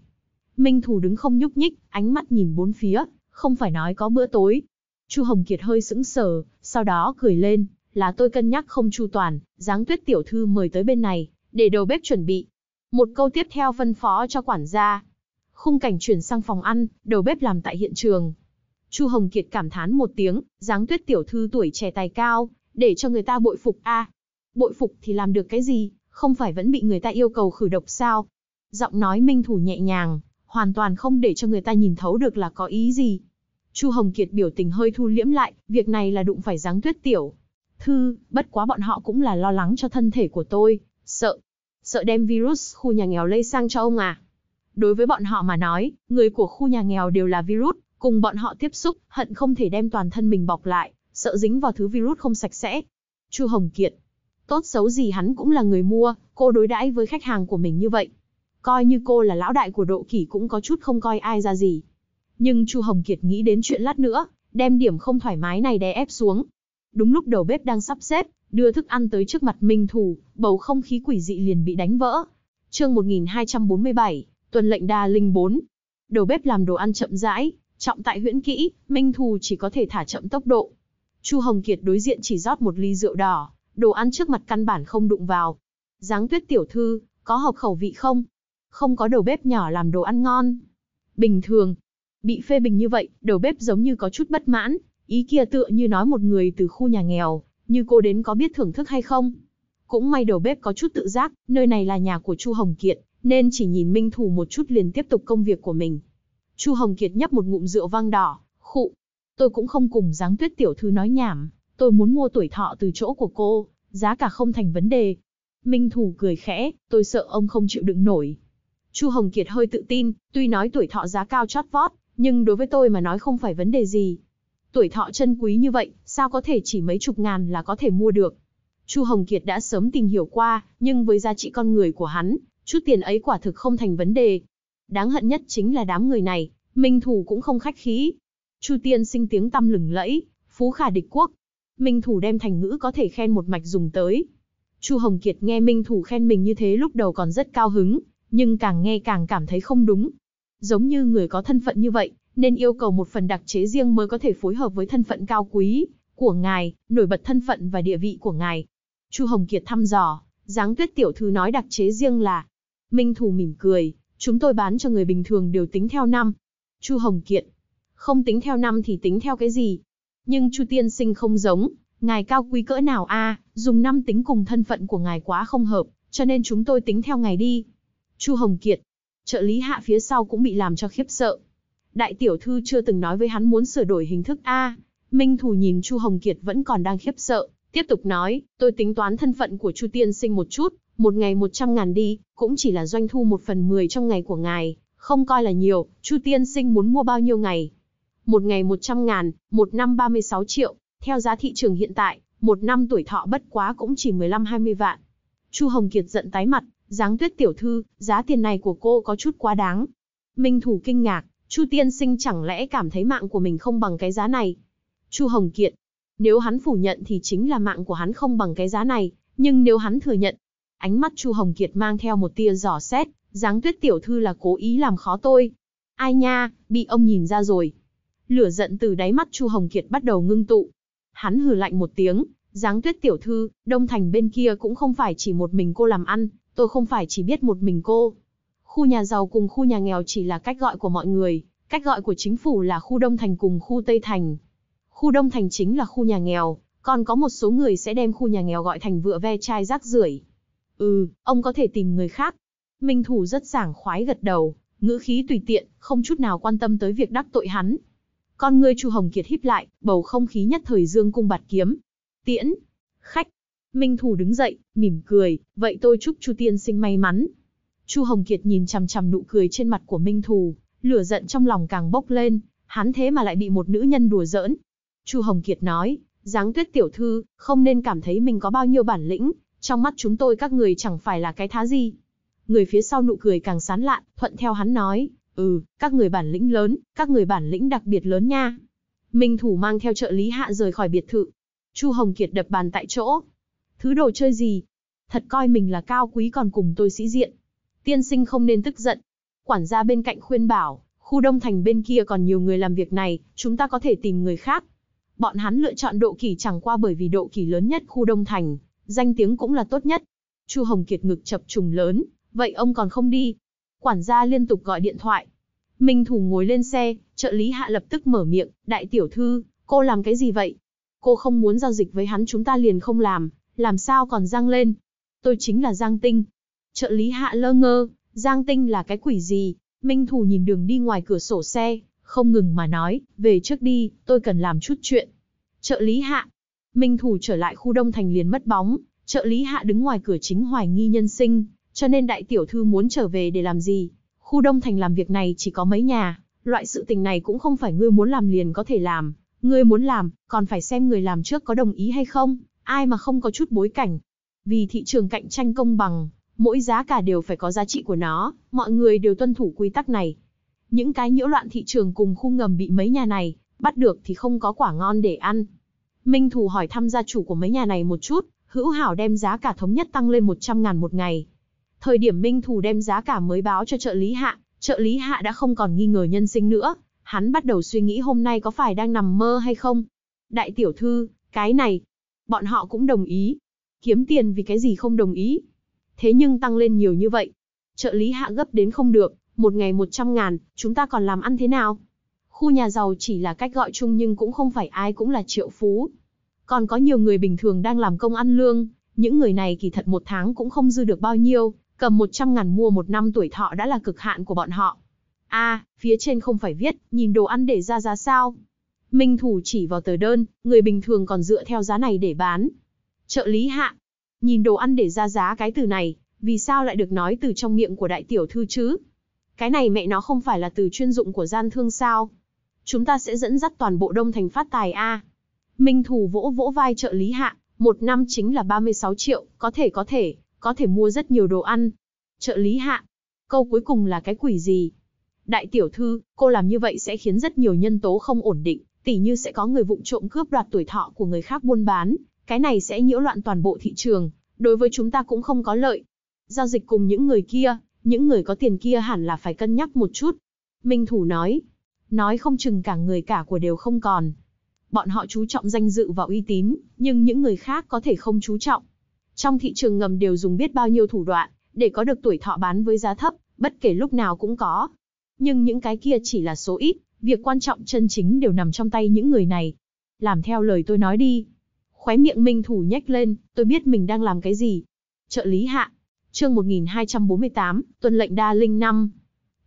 Minh Thù đứng không nhúc nhích, ánh mắt nhìn bốn phía, không phải nói có bữa tối. Chu Hồng Kiệt hơi sững sờ, sau đó cười lên, là tôi cân nhắc không chu toàn, dáng tuyết tiểu thư mời tới bên này, để đầu bếp chuẩn bị. Một câu tiếp theo phân phó cho quản gia. Khung cảnh chuyển sang phòng ăn, đầu bếp làm tại hiện trường. Chu Hồng Kiệt cảm thán một tiếng, dáng tuyết tiểu thư tuổi trẻ tài cao, để cho người ta bội phục a. bội phục thì làm được cái gì, không phải vẫn bị người ta yêu cầu khử độc sao? Giọng nói minh thủ nhẹ nhàng, hoàn toàn không để cho người ta nhìn thấu được là có ý gì. Chu Hồng Kiệt biểu tình hơi thu liễm lại, việc này là đụng phải dáng tuyết tiểu. Thư, bất quá bọn họ cũng là lo lắng cho thân thể của tôi, sợ. Sợ đem virus khu nhà nghèo lây sang cho ông à. Đối với bọn họ mà nói, người của khu nhà nghèo đều là virus, cùng bọn họ tiếp xúc, hận không thể đem toàn thân mình bọc lại, sợ dính vào thứ virus không sạch sẽ. Chu Hồng Kiệt, tốt xấu gì hắn cũng là người mua, cô đối đãi với khách hàng của mình như vậy, Coi như cô là lão đại của độ kỷ cũng có chút không coi ai ra gì. Nhưng Chu Hồng Kiệt nghĩ đến chuyện lát nữa, đem điểm không thoải mái này đè ép xuống. Đúng lúc đầu bếp đang sắp xếp, đưa thức ăn tới trước mặt Minh Thủ, bầu không khí quỷ dị liền bị đánh vỡ. Chương 1247, tuần lệnh đa linh 4. Đầu bếp làm đồ ăn chậm rãi, trọng tại huyễn kỹ, Minh Thù chỉ có thể thả chậm tốc độ. Chu Hồng Kiệt đối diện chỉ rót một ly rượu đỏ, đồ ăn trước mặt căn bản không đụng vào. Giáng Tuyết tiểu thư, có hợp khẩu vị không? không có đầu bếp nhỏ làm đồ ăn ngon. Bình thường, bị phê bình như vậy, đầu bếp giống như có chút bất mãn, ý kia tựa như nói một người từ khu nhà nghèo, như cô đến có biết thưởng thức hay không. Cũng may đầu bếp có chút tự giác, nơi này là nhà của Chu Hồng Kiệt, nên chỉ nhìn Minh Thủ một chút liền tiếp tục công việc của mình. Chu Hồng Kiệt nhấp một ngụm rượu vang đỏ, khụ. Tôi cũng không cùng dáng tuyết tiểu thư nói nhảm, tôi muốn mua tuổi thọ từ chỗ của cô, giá cả không thành vấn đề. Minh Thủ cười khẽ, tôi sợ ông không chịu đựng nổi. Chu Hồng Kiệt hơi tự tin, tuy nói tuổi thọ giá cao chót vót, nhưng đối với tôi mà nói không phải vấn đề gì. Tuổi thọ chân quý như vậy, sao có thể chỉ mấy chục ngàn là có thể mua được. Chu Hồng Kiệt đã sớm tìm hiểu qua, nhưng với giá trị con người của hắn, chút tiền ấy quả thực không thành vấn đề. Đáng hận nhất chính là đám người này, Minh Thủ cũng không khách khí. Chu Tiên sinh tiếng tăm lừng lẫy, phú khả địch quốc. Minh Thủ đem thành ngữ có thể khen một mạch dùng tới. Chu Hồng Kiệt nghe Minh Thủ khen mình như thế lúc đầu còn rất cao hứng, nhưng càng nghe càng cảm thấy không đúng. Giống như người có thân phận như vậy, nên yêu cầu một phần đặc chế riêng mới có thể phối hợp với thân phận cao quý của ngài, nổi bật thân phận và địa vị của ngài. Chu Hồng Kiệt thăm dò, Giáng Tuyết tiểu thư nói đặc chế riêng là. Minh Thù mỉm cười, chúng tôi bán cho người bình thường đều tính theo năm. Chu Hồng Kiệt, không tính theo năm thì tính theo cái gì? Nhưng Chu tiên sinh không giống, ngài cao quý cỡ nào a, dùng năm tính cùng thân phận của ngài quá không hợp, cho nên chúng tôi tính theo ngày đi. Chu Hồng Kiệt, trợ lý hạ phía sau cũng bị làm cho khiếp sợ. Đại tiểu thư chưa từng nói với hắn muốn sửa đổi hình thức A. Minh Thù nhìn Chu Hồng Kiệt vẫn còn đang khiếp sợ, tiếp tục nói, tôi tính toán thân phận của Chu Tiên sinh một chút, một ngày 100 ngàn đi, cũng chỉ là doanh thu một phần 10 trong ngày của ngài, không coi là nhiều, Chu Tiên sinh muốn mua bao nhiêu ngày? Một ngày 100 ngàn, một năm 36 triệu, theo giá thị trường hiện tại, một năm tuổi thọ bất quá cũng chỉ 15-20 vạn. Chu Hồng Kiệt giận tái mặt, Giáng tuyết tiểu thư, giá tiền này của cô có chút quá đáng. Minh Thủ kinh ngạc, Chu Tiên Sinh chẳng lẽ cảm thấy mạng của mình không bằng cái giá này? Chu Hồng Kiện, nếu hắn phủ nhận thì chính là mạng của hắn không bằng cái giá này, nhưng nếu hắn thừa nhận, ánh mắt Chu Hồng Kiệt mang theo một tia giỏ xét, Giáng tuyết tiểu thư là cố ý làm khó tôi. Ai nha, bị ông nhìn ra rồi. Lửa giận từ đáy mắt Chu Hồng Kiệt bắt đầu ngưng tụ. Hắn hừ lạnh một tiếng, Giáng tuyết tiểu thư, đông thành bên kia cũng không phải chỉ một mình cô làm ăn, Tôi không phải chỉ biết một mình cô. Khu nhà giàu cùng khu nhà nghèo chỉ là cách gọi của mọi người, cách gọi của chính phủ là khu Đông Thành cùng khu Tây Thành. Khu Đông Thành chính là khu nhà nghèo, còn có một số người sẽ đem khu nhà nghèo gọi thành vựa ve chai rác rưởi. Ừ, ông có thể tìm người khác. Minh Thủ rất sảng khoái gật đầu, ngữ khí tùy tiện, không chút nào quan tâm tới việc đắc tội hắn. Con ngươi Chu Hồng Kiệt híp lại, bầu không khí nhất thời dương cung bạt kiếm. Tiễn, khách, Minh Thù đứng dậy, mỉm cười, vậy tôi chúc Chu Tiên sinh may mắn. Chu Hồng Kiệt nhìn chằm chằm nụ cười trên mặt của Minh Thù, lửa giận trong lòng càng bốc lên, hắn thế mà lại bị một nữ nhân đùa giỡn. Chu Hồng Kiệt nói, Giáng tuyết tiểu thư, không nên cảm thấy mình có bao nhiêu bản lĩnh, trong mắt chúng tôi các người chẳng phải là cái thá gì. Người phía sau nụ cười càng sán lạn, thuận theo hắn nói, ừ, các người bản lĩnh lớn, các người bản lĩnh đặc biệt lớn nha. Minh Thủ mang theo trợ lý hạ rời khỏi biệt thự. Chu Hồng Kiệt đập bàn tại chỗ, Thứ đồ chơi gì? Thật coi mình là cao quý còn cùng tôi sĩ diện. Tiên sinh không nên tức giận. Quản gia bên cạnh khuyên bảo, khu đông thành bên kia còn nhiều người làm việc này, chúng ta có thể tìm người khác. Bọn hắn lựa chọn độ kỷ chẳng qua bởi vì độ kỷ lớn nhất khu đông thành, danh tiếng cũng là tốt nhất. Chu Hồng Kiệt ngực chập trùng lớn, vậy ông còn không đi. Quản gia liên tục gọi điện thoại. Minh Thủ ngồi lên xe, trợ lý hạ lập tức mở miệng, đại tiểu thư, cô làm cái gì vậy? Cô không muốn giao dịch với hắn chúng ta liền không làm, làm sao còn Giang lên? Tôi chính là Giang Tinh. Trợ lý hạ lơ ngơ, Giang Tinh là cái quỷ gì? Minh Thù nhìn đường đi ngoài cửa sổ xe, không ngừng mà nói, về trước đi, tôi cần làm chút chuyện. Trợ lý hạ. Minh Thù trở lại khu đông thành liền mất bóng, trợ lý hạ đứng ngoài cửa chính hoài nghi nhân sinh, cho nên đại tiểu thư muốn trở về để làm gì? Khu đông thành làm việc này chỉ có mấy nhà, loại sự tình này cũng không phải ngươi muốn làm liền có thể làm, ngươi muốn làm, còn phải xem người làm trước có đồng ý hay không, Ai mà không có chút bối cảnh? Vì thị trường cạnh tranh công bằng, mỗi giá cả đều phải có giá trị của nó, mọi người đều tuân thủ quy tắc này. Những cái nhiễu loạn thị trường cùng khu ngầm bị mấy nhà này, bắt được thì không có quả ngon để ăn. Minh Thù hỏi thăm gia chủ của mấy nhà này một chút, hữu hảo đem giá cả thống nhất tăng lên 100 ngàn một ngày. Thời điểm Minh Thù đem giá cả mới báo cho trợ lý hạ, trợ lý hạ đã không còn nghi ngờ nhân sinh nữa, hắn bắt đầu suy nghĩ hôm nay có phải đang nằm mơ hay không. Đại tiểu thư, cái này, bọn họ cũng đồng ý. Kiếm tiền vì cái gì không đồng ý. Thế nhưng tăng lên nhiều như vậy. Trợ lý hạ gấp đến không được, một ngày 100 ngàn, chúng ta còn làm ăn thế nào? Khu nhà giàu chỉ là cách gọi chung nhưng cũng không phải ai cũng là triệu phú. Còn có nhiều người bình thường đang làm công ăn lương, những người này kỳ thật một tháng cũng không dư được bao nhiêu, cầm 100 ngàn mua một năm tuổi thọ đã là cực hạn của bọn họ. a à, phía trên không phải viết, nhìn đồ ăn để ra ra sao? Minh Thủ chỉ vào tờ đơn, người bình thường còn dựa theo giá này để bán. Trợ lý hạ, nhìn đồ ăn để ra giá cái từ này, vì sao lại được nói từ trong miệng của đại tiểu thư chứ? Cái này mẹ nó không phải là từ chuyên dụng của gian thương sao? Chúng ta sẽ dẫn dắt toàn bộ đông thành phát tài A. Minh thủ vỗ vỗ vai trợ lý hạ, một năm chính là 36 triệu, có thể có thể, có thể mua rất nhiều đồ ăn. Trợ lý hạ, câu cuối cùng là cái quỷ gì? Đại tiểu thư, cô làm như vậy sẽ khiến rất nhiều nhân tố không ổn định, Tỉ như sẽ có người vụng trộm cướp đoạt tuổi thọ của người khác buôn bán, cái này sẽ nhiễu loạn toàn bộ thị trường, đối với chúng ta cũng không có lợi. Giao dịch cùng những người kia, những người có tiền kia hẳn là phải cân nhắc một chút. Minh Thủ nói, nói không chừng cả người cả của đều không còn. Bọn họ chú trọng danh dự và uy tín, nhưng những người khác có thể không chú trọng. Trong thị trường ngầm đều dùng biết bao nhiêu thủ đoạn, để có được tuổi thọ bán với giá thấp, bất kể lúc nào cũng có. Nhưng những cái kia chỉ là số ít, Việc quan trọng chân chính đều nằm trong tay những người này. Làm theo lời tôi nói đi. Khóe miệng Minh Thủ nhếch lên, tôi biết mình đang làm cái gì. Trợ lý hạ. Chương 1248, tuần lệnh đa linh năm.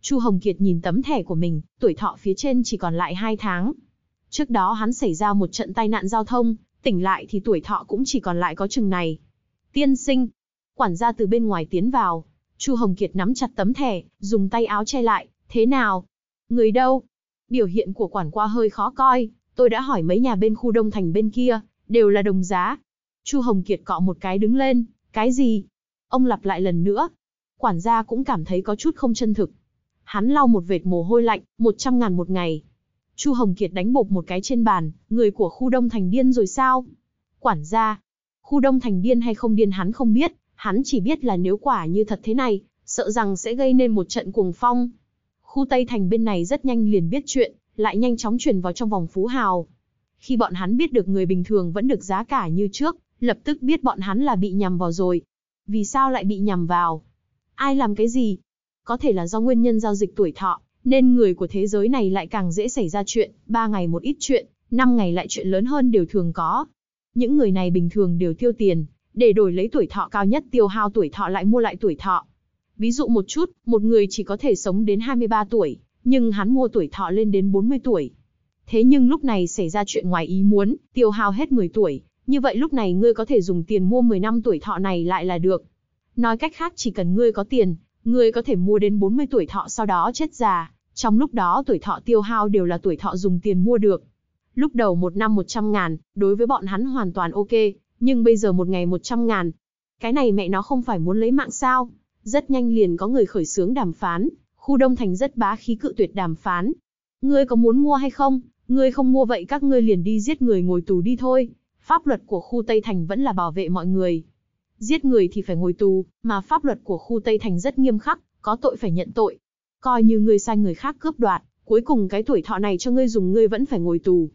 Chu Hồng Kiệt nhìn tấm thẻ của mình, tuổi thọ phía trên chỉ còn lại 2 tháng. Trước đó hắn xảy ra một trận tai nạn giao thông, tỉnh lại thì tuổi thọ cũng chỉ còn lại có chừng này. Tiên sinh. Quản gia từ bên ngoài tiến vào. Chu Hồng Kiệt nắm chặt tấm thẻ, dùng tay áo che lại. Thế nào? Người đâu? Biểu hiện của quản qua hơi khó coi, tôi đã hỏi mấy nhà bên khu đông thành bên kia, đều là đồng giá. Chu Hồng Kiệt cọ một cái đứng lên, cái gì? Ông lặp lại lần nữa. Quản gia cũng cảm thấy có chút không chân thực. Hắn lau một vệt mồ hôi lạnh, 100 ngàn một ngày. Chu Hồng Kiệt đánh bột một cái trên bàn, người của khu đông thành điên rồi sao? Quản gia, khu đông thành điên hay không điên hắn không biết, hắn chỉ biết là nếu quả như thật thế này, sợ rằng sẽ gây nên một trận cuồng phong. Khu Tây Thành bên này rất nhanh liền biết chuyện, lại nhanh chóng chuyển vào trong vòng phú hào. Khi bọn hắn biết được người bình thường vẫn được giá cả như trước, lập tức biết bọn hắn là bị nhầm vào rồi. Vì sao lại bị nhầm vào? Ai làm cái gì? Có thể là do nguyên nhân giao dịch tuổi thọ, nên người của thế giới này lại càng dễ xảy ra chuyện, ba ngày một ít chuyện, năm ngày lại chuyện lớn hơn đều thường có. Những người này bình thường đều tiêu tiền, để đổi lấy tuổi thọ cao nhất tiêu hao tuổi thọ lại mua lại tuổi thọ. Ví dụ một chút, một người chỉ có thể sống đến 23 tuổi, nhưng hắn mua tuổi thọ lên đến 40 tuổi. Thế nhưng lúc này xảy ra chuyện ngoài ý muốn, tiêu hao hết 10 tuổi, như vậy lúc này ngươi có thể dùng tiền mua 10 năm tuổi thọ này lại là được. Nói cách khác chỉ cần ngươi có tiền, ngươi có thể mua đến 40 tuổi thọ sau đó chết già, trong lúc đó tuổi thọ tiêu hao đều là tuổi thọ dùng tiền mua được. Lúc đầu một năm 100 ngàn, đối với bọn hắn hoàn toàn ok, nhưng bây giờ một ngày 100 ngàn. Cái này mẹ nó không phải muốn lấy mạng sao? Rất nhanh liền có người khởi xướng đàm phán, khu đông thành rất bá khí cự tuyệt đàm phán. Ngươi có muốn mua hay không? Ngươi không mua vậy các ngươi liền đi giết người ngồi tù đi thôi. Pháp luật của khu Tây Thành vẫn là bảo vệ mọi người. Giết người thì phải ngồi tù, mà pháp luật của khu Tây Thành rất nghiêm khắc, có tội phải nhận tội. Coi như ngươi sai người khác cướp đoạt, cuối cùng cái tuổi thọ này cho ngươi dùng ngươi vẫn phải ngồi tù.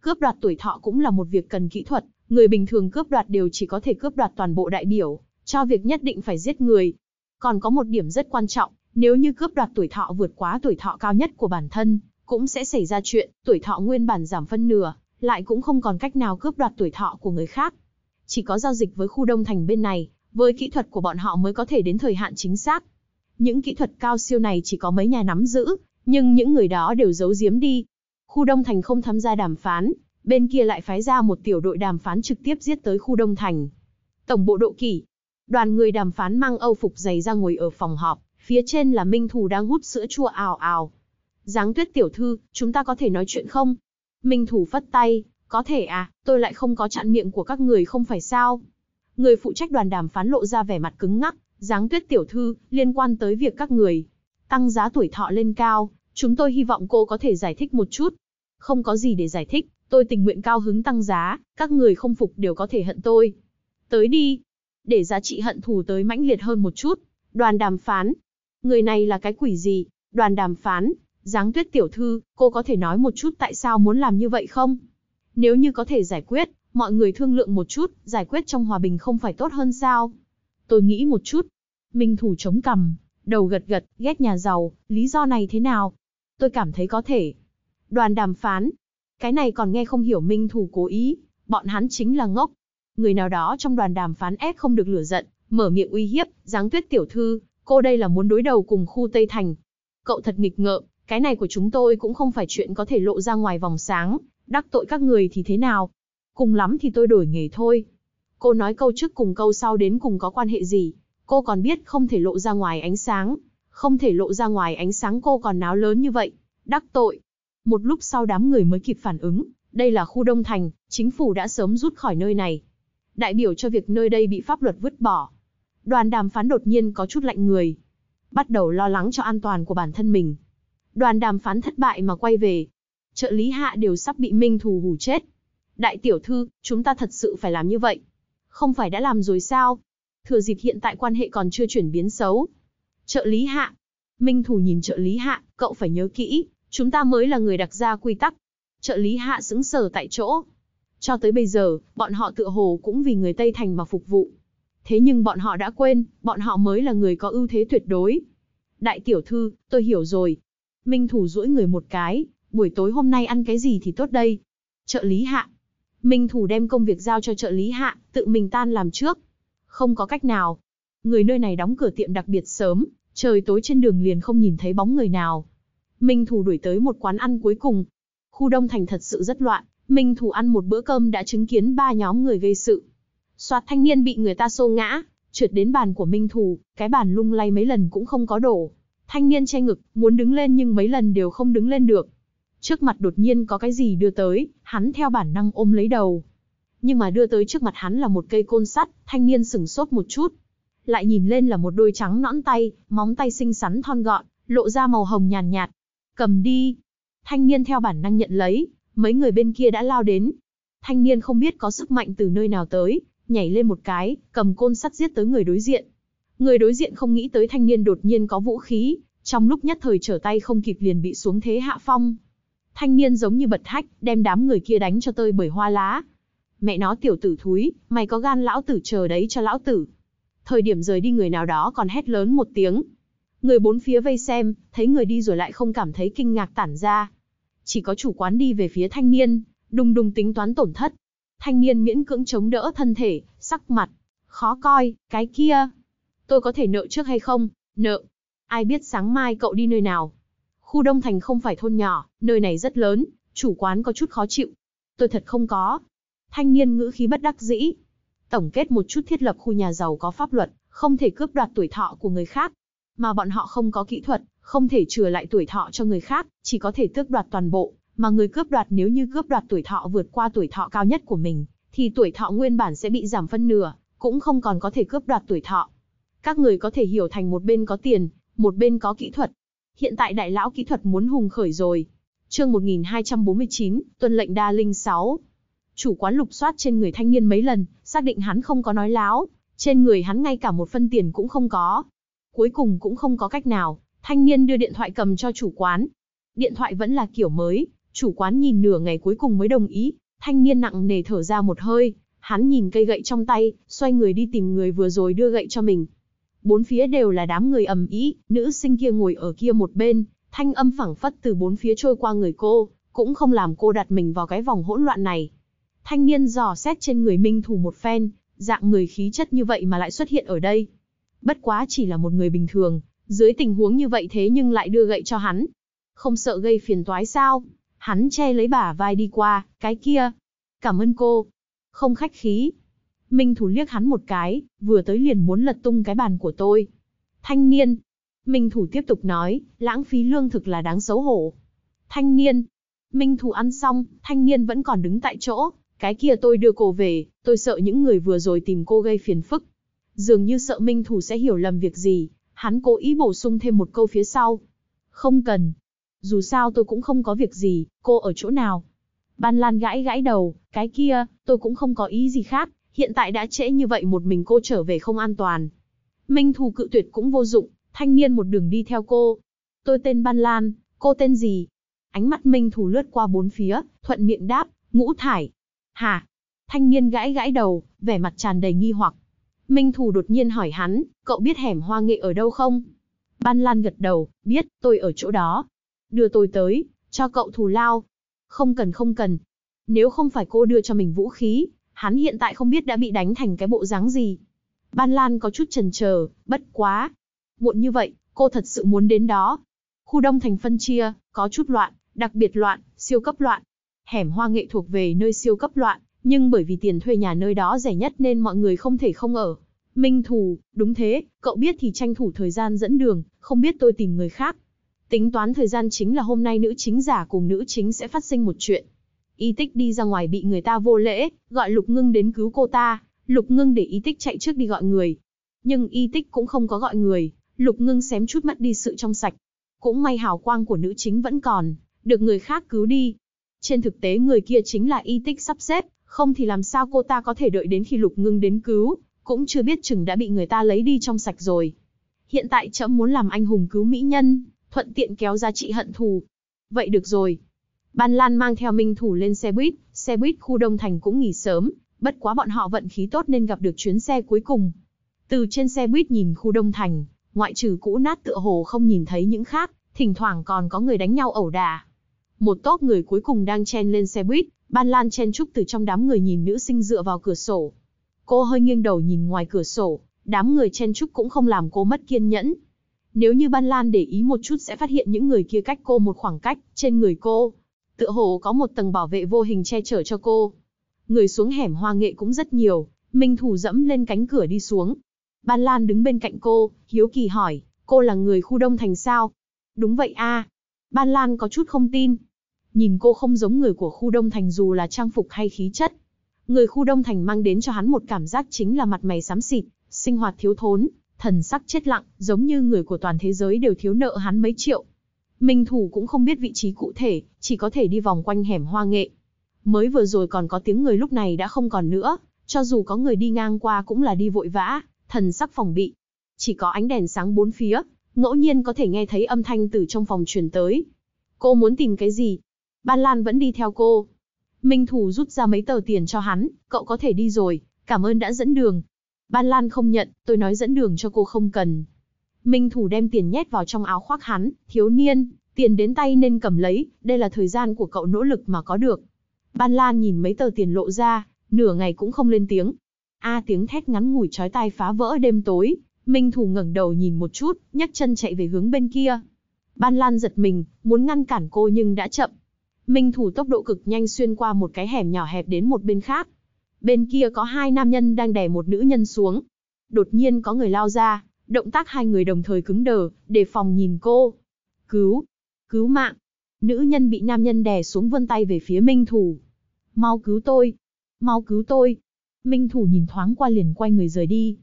Cướp đoạt tuổi thọ cũng là một việc cần kỹ thuật, người bình thường cướp đoạt đều chỉ có thể cướp đoạt toàn bộ đại biểu, cho việc nhất định phải giết người, còn có một điểm rất quan trọng, nếu như cướp đoạt tuổi thọ vượt quá tuổi thọ cao nhất của bản thân, cũng sẽ xảy ra chuyện tuổi thọ nguyên bản giảm phân nửa, lại cũng không còn cách nào cướp đoạt tuổi thọ của người khác. Chỉ có giao dịch với khu đông thành bên này, với kỹ thuật của bọn họ mới có thể đến thời hạn chính xác. Những kỹ thuật cao siêu này chỉ có mấy nhà nắm giữ, nhưng những người đó đều giấu giếm đi. Khu đông thành không tham gia đàm phán, bên kia lại phái ra một tiểu đội đàm phán trực tiếp giết tới khu đông thành. Tổng bộ độ kỷ, Đoàn người đàm phán mang Âu phục dày ra ngồi ở phòng họp, phía trên là Minh Thù đang hút sữa chua ào ào. Giáng tuyết tiểu thư, chúng ta có thể nói chuyện không? Minh Thù phất tay, có thể à, tôi lại không có chặn miệng của các người không phải sao? Người phụ trách đoàn đàm phán lộ ra vẻ mặt cứng ngắc, Giáng tuyết tiểu thư, liên quan tới việc các người tăng giá tuổi thọ lên cao, chúng tôi hy vọng cô có thể giải thích một chút. Không có gì để giải thích, tôi tình nguyện cao hứng tăng giá, các người không phục đều có thể hận tôi. Tới đi, để giá trị hận thù tới mãnh liệt hơn một chút. Đoàn đàm phán. Người này là cái quỷ gì? Đoàn đàm phán. Giáng tuyết tiểu thư, cô có thể nói một chút tại sao muốn làm như vậy không? Nếu như có thể giải quyết, mọi người thương lượng một chút, giải quyết trong hòa bình không phải tốt hơn sao? Tôi nghĩ một chút. Minh thủ chống cằm, đầu gật gật, ghét nhà giàu, lý do này thế nào? Tôi cảm thấy có thể. Đoàn đàm phán. Cái này còn nghe không hiểu Minh thủ cố ý, bọn hắn chính là ngốc, Người nào đó trong đoàn đàm phán ép không được lửa giận, mở miệng uy hiếp, giáng tuyết tiểu thư, cô đây là muốn đối đầu cùng khu Tây Thành. Cậu thật nghịch ngợm, cái này của chúng tôi cũng không phải chuyện có thể lộ ra ngoài vòng sáng, đắc tội các người thì thế nào? Cùng lắm thì tôi đổi nghề thôi. Cô nói câu trước cùng câu sau đến cùng có quan hệ gì? Cô còn biết không thể lộ ra ngoài ánh sáng. Không thể lộ ra ngoài ánh sáng cô còn náo lớn như vậy. Đắc tội. Một lúc sau đám người mới kịp phản ứng. Đây là khu Đông Thành, chính phủ đã sớm rút khỏi nơi này đại biểu cho việc nơi đây bị pháp luật vứt bỏ. Đoàn đàm phán đột nhiên có chút lạnh người, bắt đầu lo lắng cho an toàn của bản thân mình. Đoàn đàm phán thất bại mà quay về, trợ lý hạ đều sắp bị Minh Thù hù chết. Đại tiểu thư, chúng ta thật sự phải làm như vậy. Không phải đã làm rồi sao? Thừa dịp hiện tại quan hệ còn chưa chuyển biến xấu. Trợ lý hạ. Minh Thù nhìn trợ lý hạ, cậu phải nhớ kỹ, chúng ta mới là người đặt ra quy tắc. Trợ lý hạ sững sờ tại chỗ, cho tới bây giờ, bọn họ tựa hồ cũng vì người Tây Thành mà phục vụ. Thế nhưng bọn họ đã quên, bọn họ mới là người có ưu thế tuyệt đối. Đại tiểu thư, tôi hiểu rồi. Minh Thủ duỗi người một cái, buổi tối hôm nay ăn cái gì thì tốt đây? Trợ lý hạ. Minh Thủ đem công việc giao cho trợ lý hạ, tự mình tan làm trước. Không có cách nào. Người nơi này đóng cửa tiệm đặc biệt sớm, trời tối trên đường liền không nhìn thấy bóng người nào. Minh Thủ đuổi tới một quán ăn cuối cùng. Khu Đông Thành thật sự rất loạn, Minh Thủ ăn một bữa cơm đã chứng kiến ba nhóm người gây sự. Soạt thanh niên bị người ta xô ngã, trượt đến bàn của Minh Thủ, cái bàn lung lay mấy lần cũng không có đổ. Thanh niên che ngực, muốn đứng lên nhưng mấy lần đều không đứng lên được. Trước mặt đột nhiên có cái gì đưa tới, hắn theo bản năng ôm lấy đầu. Nhưng mà đưa tới trước mặt hắn là một cây côn sắt, thanh niên sửng sốt một chút. Lại nhìn lên là một đôi trắng nõn tay, móng tay xinh xắn thon gọn, lộ ra màu hồng nhàn nhạt, nhạt. Cầm đi. Thanh niên theo bản năng nhận lấy, mấy người bên kia đã lao đến. Thanh niên không biết có sức mạnh từ nơi nào tới, nhảy lên một cái, cầm côn sắt giết tới người đối diện. Người đối diện không nghĩ tới thanh niên đột nhiên có vũ khí, trong lúc nhất thời trở tay không kịp liền bị xuống thế hạ phong. Thanh niên giống như bật hách, đem đám người kia đánh cho tơi bởi hoa lá. Mẹ nó tiểu tử thúi, mày có gan lão tử chờ đấy cho lão tử. Thời điểm rời đi người nào đó còn hét lớn một tiếng. Người bốn phía vây xem, thấy người đi rồi lại không cảm thấy kinh ngạc tản ra, chỉ có chủ quán đi về phía thanh niên, đùng đùng tính toán tổn thất. Thanh niên miễn cưỡng chống đỡ thân thể, sắc mặt, khó coi, cái kia. Tôi có thể nợ trước hay không? Nợ. Ai biết sáng mai cậu đi nơi nào? Khu Đông Thành không phải thôn nhỏ, nơi này rất lớn, chủ quán có chút khó chịu. Tôi thật không có. Thanh niên ngữ khí bất đắc dĩ. Tổng kết một chút thiết lập khu nhà giàu có pháp luật, không thể cướp đoạt tuổi thọ của người khác. Mà bọn họ không có kỹ thuật, không thể chừa lại tuổi thọ cho người khác, chỉ có thể tước đoạt toàn bộ, mà người cướp đoạt nếu như cướp đoạt tuổi thọ vượt qua tuổi thọ cao nhất của mình, thì tuổi thọ nguyên bản sẽ bị giảm phân nửa, cũng không còn có thể cướp đoạt tuổi thọ. Các người có thể hiểu thành một bên có tiền, một bên có kỹ thuật. Hiện tại đại lão kỹ thuật muốn hùng khởi rồi. Chương 1249, tuân lệnh đa linh 6. Chủ quán lục soát trên người thanh niên mấy lần, xác định hắn không có nói láo, trên người hắn ngay cả một phân tiền cũng không có. Cuối cùng cũng không có cách nào, Thanh niên đưa điện thoại cầm cho chủ quán. Điện thoại vẫn là kiểu mới, chủ quán nhìn nửa ngày cuối cùng mới đồng ý. Thanh niên nặng nề thở ra một hơi, hắn nhìn cây gậy trong tay, xoay người đi tìm người vừa rồi đưa gậy cho mình. Bốn phía đều là đám người ầm ĩ, nữ sinh kia ngồi ở kia một bên, thanh âm phẳng phất từ bốn phía trôi qua người cô, cũng không làm cô đặt mình vào cái vòng hỗn loạn này. Thanh niên dò xét trên người Minh Thủ một phen, dạng người khí chất như vậy mà lại xuất hiện ở đây. Bất quá chỉ là một người bình thường, dưới tình huống như vậy thế nhưng lại đưa gậy cho hắn. Không sợ gây phiền toái sao? Hắn che lấy bả vai đi qua, cái kia. Cảm ơn cô. Không khách khí. Minh Thủ liếc hắn một cái, vừa tới liền muốn lật tung cái bàn của tôi. Thanh niên. Minh Thủ tiếp tục nói, lãng phí lương thực là đáng xấu hổ. Thanh niên. Minh Thủ ăn xong, thanh niên vẫn còn đứng tại chỗ, cái kia tôi đưa cô về, tôi sợ những người vừa rồi tìm cô gây phiền phức. Dường như sợ Minh Thủ sẽ hiểu lầm việc gì, Hắn cố ý bổ sung thêm một câu phía sau. Không cần. Dù sao tôi cũng không có việc gì, cô ở chỗ nào? Ban Lan gãi gãi đầu, cái kia, tôi cũng không có ý gì khác, hiện tại đã trễ như vậy một mình cô trở về không an toàn. Minh Thù cự tuyệt cũng vô dụng, thanh niên một đường đi theo cô. Tôi tên Ban Lan, cô tên gì? Ánh mắt Minh Thù lướt qua bốn phía, thuận miệng đáp, ngũ thải. Hả? Thanh niên gãi gãi đầu, vẻ mặt tràn đầy nghi hoặc. Minh Thù đột nhiên hỏi hắn, cậu biết hẻm hoa nghệ ở đâu không? Ban Lan gật đầu, biết, tôi ở chỗ đó. Đưa tôi tới, cho cậu thù lao. Không cần không cần. Nếu không phải cô đưa cho mình vũ khí, hắn hiện tại không biết đã bị đánh thành cái bộ dáng gì. Ban Lan có chút chần chờ, bất quá. Muộn như vậy, cô thật sự muốn đến đó. Khu đông thành phân chia, có chút loạn, đặc biệt loạn, siêu cấp loạn. Hẻm hoa nghệ thuộc về nơi siêu cấp loạn, nhưng bởi vì tiền thuê nhà nơi đó rẻ nhất nên mọi người không thể không ở. Minh Thù, đúng thế, cậu biết thì tranh thủ thời gian dẫn đường, không biết tôi tìm người khác. Tính toán thời gian chính là hôm nay nữ chính giả cùng nữ chính sẽ phát sinh một chuyện. Y tích đi ra ngoài bị người ta vô lễ, gọi Lục Ngưng đến cứu cô ta, Lục Ngưng để Y tích chạy trước đi gọi người. Nhưng Y tích cũng không có gọi người, Lục Ngưng xém chút mất đi sự trong sạch. Cũng may hào quang của nữ chính vẫn còn, được người khác cứu đi. Trên thực tế người kia chính là Y tích sắp xếp, không thì làm sao cô ta có thể đợi đến khi lục ngưng đến cứu, cũng chưa biết chừng đã bị người ta lấy đi trong sạch rồi. Hiện tại trẫm muốn làm anh hùng cứu mỹ nhân, thuận tiện kéo ra trị hận thù. Vậy được rồi. Ban Lan mang theo Minh Thủ lên xe buýt, xe buýt khu Đông Thành cũng nghỉ sớm, bất quá bọn họ vận khí tốt nên gặp được chuyến xe cuối cùng. Từ trên xe buýt nhìn khu Đông Thành, ngoại trừ cũ nát tựa hồ không nhìn thấy những khác, thỉnh thoảng còn có người đánh nhau ẩu đà. Một tốp người cuối cùng đang chen lên xe buýt, Ban Lan chen trúc từ trong đám người nhìn nữ sinh dựa vào cửa sổ. Cô hơi nghiêng đầu nhìn ngoài cửa sổ, đám người chen trúc cũng không làm cô mất kiên nhẫn. Nếu như Ban Lan để ý một chút sẽ phát hiện những người kia cách cô một khoảng cách, trên người cô. Tựa hồ có một tầng bảo vệ vô hình che chở cho cô. Người xuống hẻm hoa nghệ cũng rất nhiều, Minh Thủ dẫm lên cánh cửa đi xuống. Ban Lan đứng bên cạnh cô, hiếu kỳ hỏi, cô là người khu đông thành sao? Đúng vậy a. À. Ban Lan có chút không tin, Nhìn cô không giống người của khu Đông Thành dù là trang phục hay khí chất. Người khu Đông Thành mang đến cho hắn một cảm giác chính là mặt mày xám xịt, sinh hoạt thiếu thốn, thần sắc chết lặng, giống như người của toàn thế giới đều thiếu nợ hắn mấy triệu. Minh Thủ cũng không biết vị trí cụ thể, chỉ có thể đi vòng quanh hẻm hoa nghệ. Mới vừa rồi còn có tiếng người lúc này đã không còn nữa, cho dù có người đi ngang qua cũng là đi vội vã, thần sắc phòng bị. Chỉ có ánh đèn sáng bốn phía, ngẫu nhiên có thể nghe thấy âm thanh từ trong phòng truyền tới. Cô muốn tìm cái gì? Ban Lan vẫn đi theo cô. Minh Thủ rút ra mấy tờ tiền cho hắn, cậu có thể đi rồi, cảm ơn đã dẫn đường. Ban Lan không nhận, tôi nói dẫn đường cho cô không cần. Minh Thủ đem tiền nhét vào trong áo khoác hắn, thiếu niên, tiền đến tay nên cầm lấy, đây là thời gian của cậu nỗ lực mà có được. Ban Lan nhìn mấy tờ tiền lộ ra, nửa ngày cũng không lên tiếng. A tiếng thét ngắn ngủi chói tai phá vỡ đêm tối, Minh Thủ ngẩng đầu nhìn một chút, nhấc chân chạy về hướng bên kia. Ban Lan giật mình, muốn ngăn cản cô nhưng đã chậm, Minh thủ tốc độ cực nhanh xuyên qua một cái hẻm nhỏ hẹp đến một bên khác. Bên kia có hai nam nhân đang đè một nữ nhân xuống. Đột nhiên có người lao ra, động tác hai người đồng thời cứng đờ, để phòng nhìn cô. Cứu! Cứu mạng! Nữ nhân bị nam nhân đè xuống vươn tay về phía Minh thủ. Mau cứu tôi! Mau cứu tôi! Minh thủ nhìn thoáng qua liền quay người rời đi.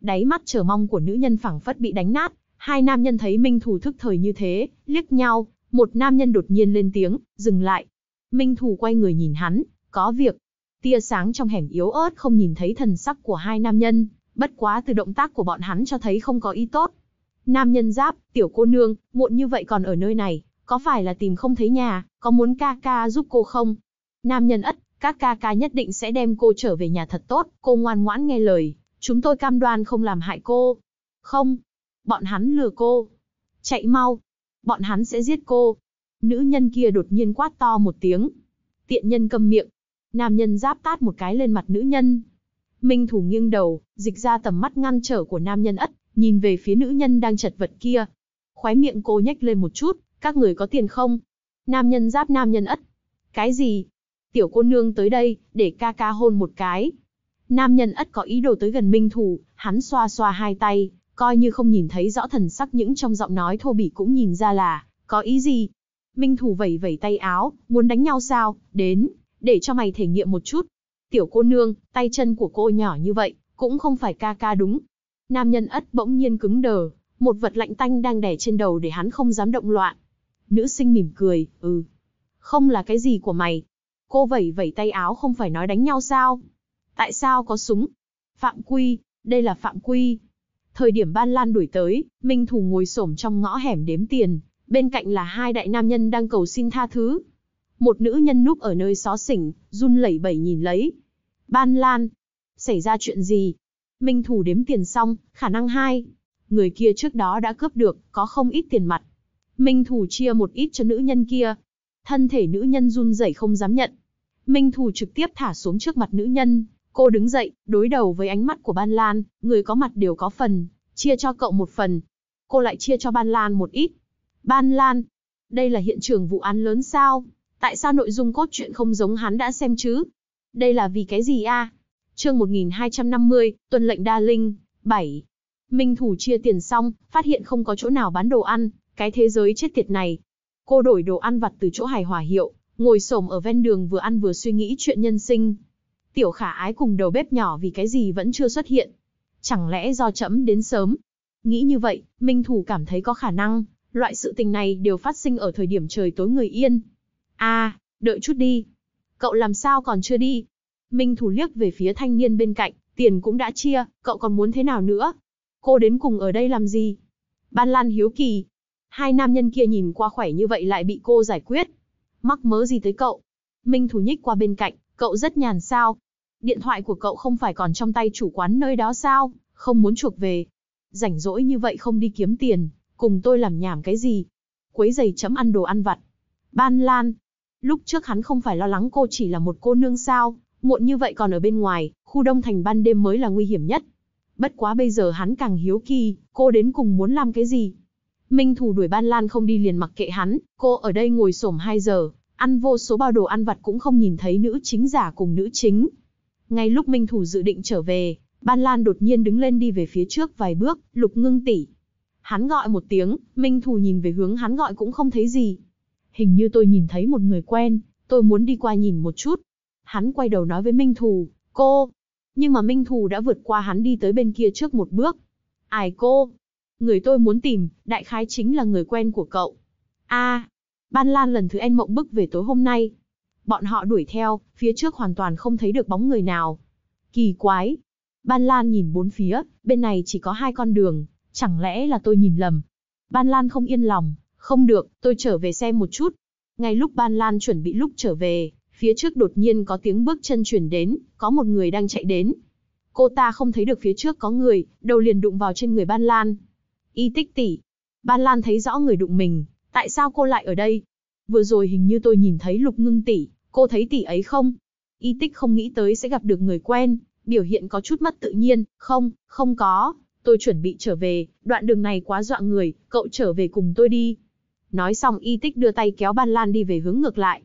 Đáy mắt chờ mong của nữ nhân phẳng phất bị đánh nát, hai nam nhân thấy Minh thủ thức thời như thế, liếc nhau, một nam nhân đột nhiên lên tiếng, dừng lại. Minh Thù quay người nhìn hắn, có việc. Tia sáng trong hẻm yếu ớt không nhìn thấy thần sắc của hai nam nhân, bất quá từ động tác của bọn hắn cho thấy không có ý tốt. Nam nhân giáp, tiểu cô nương, muộn như vậy còn ở nơi này, có phải là tìm không thấy nhà, có muốn ca ca giúp cô không? Nam nhân ất, các ca ca nhất định sẽ đem cô trở về nhà thật tốt, cô ngoan ngoãn nghe lời, chúng tôi cam đoan không làm hại cô. Không, bọn hắn lừa cô. Chạy mau, bọn hắn sẽ giết cô. Nữ nhân kia đột nhiên quát to một tiếng. Tiện nhân câm miệng. Nam nhân giáp tát một cái lên mặt nữ nhân. Minh thủ nghiêng đầu, dịch ra tầm mắt ngăn trở của nam nhân ất, nhìn về phía nữ nhân đang chật vật kia. Khóe miệng cô nhếch lên một chút, các người có tiền không? Nam nhân giáp nam nhân ất. Cái gì? Tiểu cô nương tới đây, để ca ca hôn một cái. Nam nhân ất có ý đồ tới gần Minh thủ, hắn xoa xoa hai tay, coi như không nhìn thấy rõ thần sắc những trong giọng nói thô bỉ cũng nhìn ra là, có ý gì. Minh Thù vẩy vẩy tay áo, muốn đánh nhau sao, đến, để cho mày thể nghiệm một chút. Tiểu cô nương, tay chân của cô nhỏ như vậy, cũng không phải ca ca đúng. Nam nhân ất bỗng nhiên cứng đờ, một vật lạnh tanh đang đè trên đầu để hắn không dám động loạn. Nữ sinh mỉm cười, ừ. Không là cái gì của mày. Cô vẩy vẩy tay áo không phải nói đánh nhau sao? Tại sao có súng? Phạm quy, đây là phạm quy, Thời điểm Ban Lan đuổi tới, Minh Thù ngồi xổm trong ngõ hẻm đếm tiền, bên cạnh là hai đại nam nhân đang cầu xin tha thứ. Một nữ nhân núp ở nơi xó xỉnh, run lẩy bẩy nhìn lấy. Ban Lan, xảy ra chuyện gì? Minh Thù đếm tiền xong, khả năng hai. Người kia trước đó đã cướp được, có không ít tiền mặt. Minh Thù chia một ít cho nữ nhân kia. Thân thể nữ nhân run rẩy không dám nhận. Minh Thù trực tiếp thả xuống trước mặt nữ nhân, Cô đứng dậy, đối đầu với ánh mắt của Ban Lan, người có mặt đều có phần, chia cho cậu một phần. Cô lại chia cho Ban Lan một ít. Ban Lan, đây là hiện trường vụ án lớn sao? Tại sao nội dung cốt truyện không giống hắn đã xem chứ? Đây là vì cái gì a? Chương 1250, tuần lệnh đa linh, 7. Minh Thủ chia tiền xong, phát hiện không có chỗ nào bán đồ ăn, cái thế giới chết tiệt này. Cô đổi đồ ăn vặt từ chỗ hài hòa hiệu, ngồi xổm ở ven đường vừa ăn vừa suy nghĩ chuyện nhân sinh tiểu khả ái cùng đầu bếp nhỏ vì cái gì vẫn chưa xuất hiện. Chẳng lẽ do chấm đến sớm? Nghĩ như vậy, Minh Thủ cảm thấy có khả năng, loại sự tình này đều phát sinh ở thời điểm trời tối người yên. a à, đợi chút đi. Cậu làm sao còn chưa đi? Minh Thủ liếc về phía thanh niên bên cạnh, tiền cũng đã chia, cậu còn muốn thế nào nữa? Cô đến cùng ở đây làm gì? Ban Lan hiếu kỳ. Hai nam nhân kia nhìn qua khỏe như vậy lại bị cô giải quyết. Mắc mớ gì tới cậu? Minh Thủ nhích qua bên cạnh, cậu rất nhàn sao? Điện thoại của cậu không phải còn trong tay chủ quán nơi đó sao, không muốn chuộc về. Rảnh rỗi như vậy không đi kiếm tiền, cùng tôi làm nhảm cái gì. Quấy giày chấm ăn đồ ăn vặt. Ban Lan. Lúc trước hắn không phải lo lắng cô chỉ là một cô nương sao, muộn như vậy còn ở bên ngoài, khu đông thành ban đêm mới là nguy hiểm nhất. Bất quá bây giờ hắn càng hiếu kỳ, cô đến cùng muốn làm cái gì. Minh Thù đuổi Ban Lan không đi liền mặc kệ hắn, cô ở đây ngồi xổm 2 giờ, ăn vô số bao đồ ăn vặt cũng không nhìn thấy nữ chính giả cùng nữ chính, ngay lúc Minh Thủ dự định trở về, Ban Lan đột nhiên đứng lên đi về phía trước vài bước, lục ngưng tỉ. Hắn gọi một tiếng, Minh Thủ nhìn về hướng hắn gọi cũng không thấy gì. Hình như tôi nhìn thấy một người quen, tôi muốn đi qua nhìn một chút. Hắn quay đầu nói với Minh Thù, cô. Nhưng mà Minh Thù đã vượt qua hắn đi tới bên kia trước một bước. Ai cô? Người tôi muốn tìm, đại khái chính là người quen của cậu. a Ban Lan lần thứ en mộng bức về tối hôm nay, Bọn họ đuổi theo, phía trước hoàn toàn không thấy được bóng người nào. Kỳ quái. Ban Lan nhìn bốn phía, bên này chỉ có hai con đường, chẳng lẽ là tôi nhìn lầm. Ban Lan không yên lòng, không được, tôi trở về xem một chút. Ngay lúc Ban Lan chuẩn bị lúc trở về, phía trước đột nhiên có tiếng bước chân chuyển đến, có một người đang chạy đến. Cô ta không thấy được phía trước có người, đầu liền đụng vào trên người Ban Lan. Y tích tỷ. Ban Lan thấy rõ người đụng mình, tại sao cô lại ở đây? Vừa rồi hình như tôi nhìn thấy lục ngưng tỷ, Cô thấy tỷ ấy không? Y tích không nghĩ tới sẽ gặp được người quen, biểu hiện có chút mất tự nhiên, không, không có, tôi chuẩn bị trở về, đoạn đường này quá dọa người, cậu trở về cùng tôi đi. Nói xong y tích đưa tay kéo Ban Lan đi về hướng ngược lại.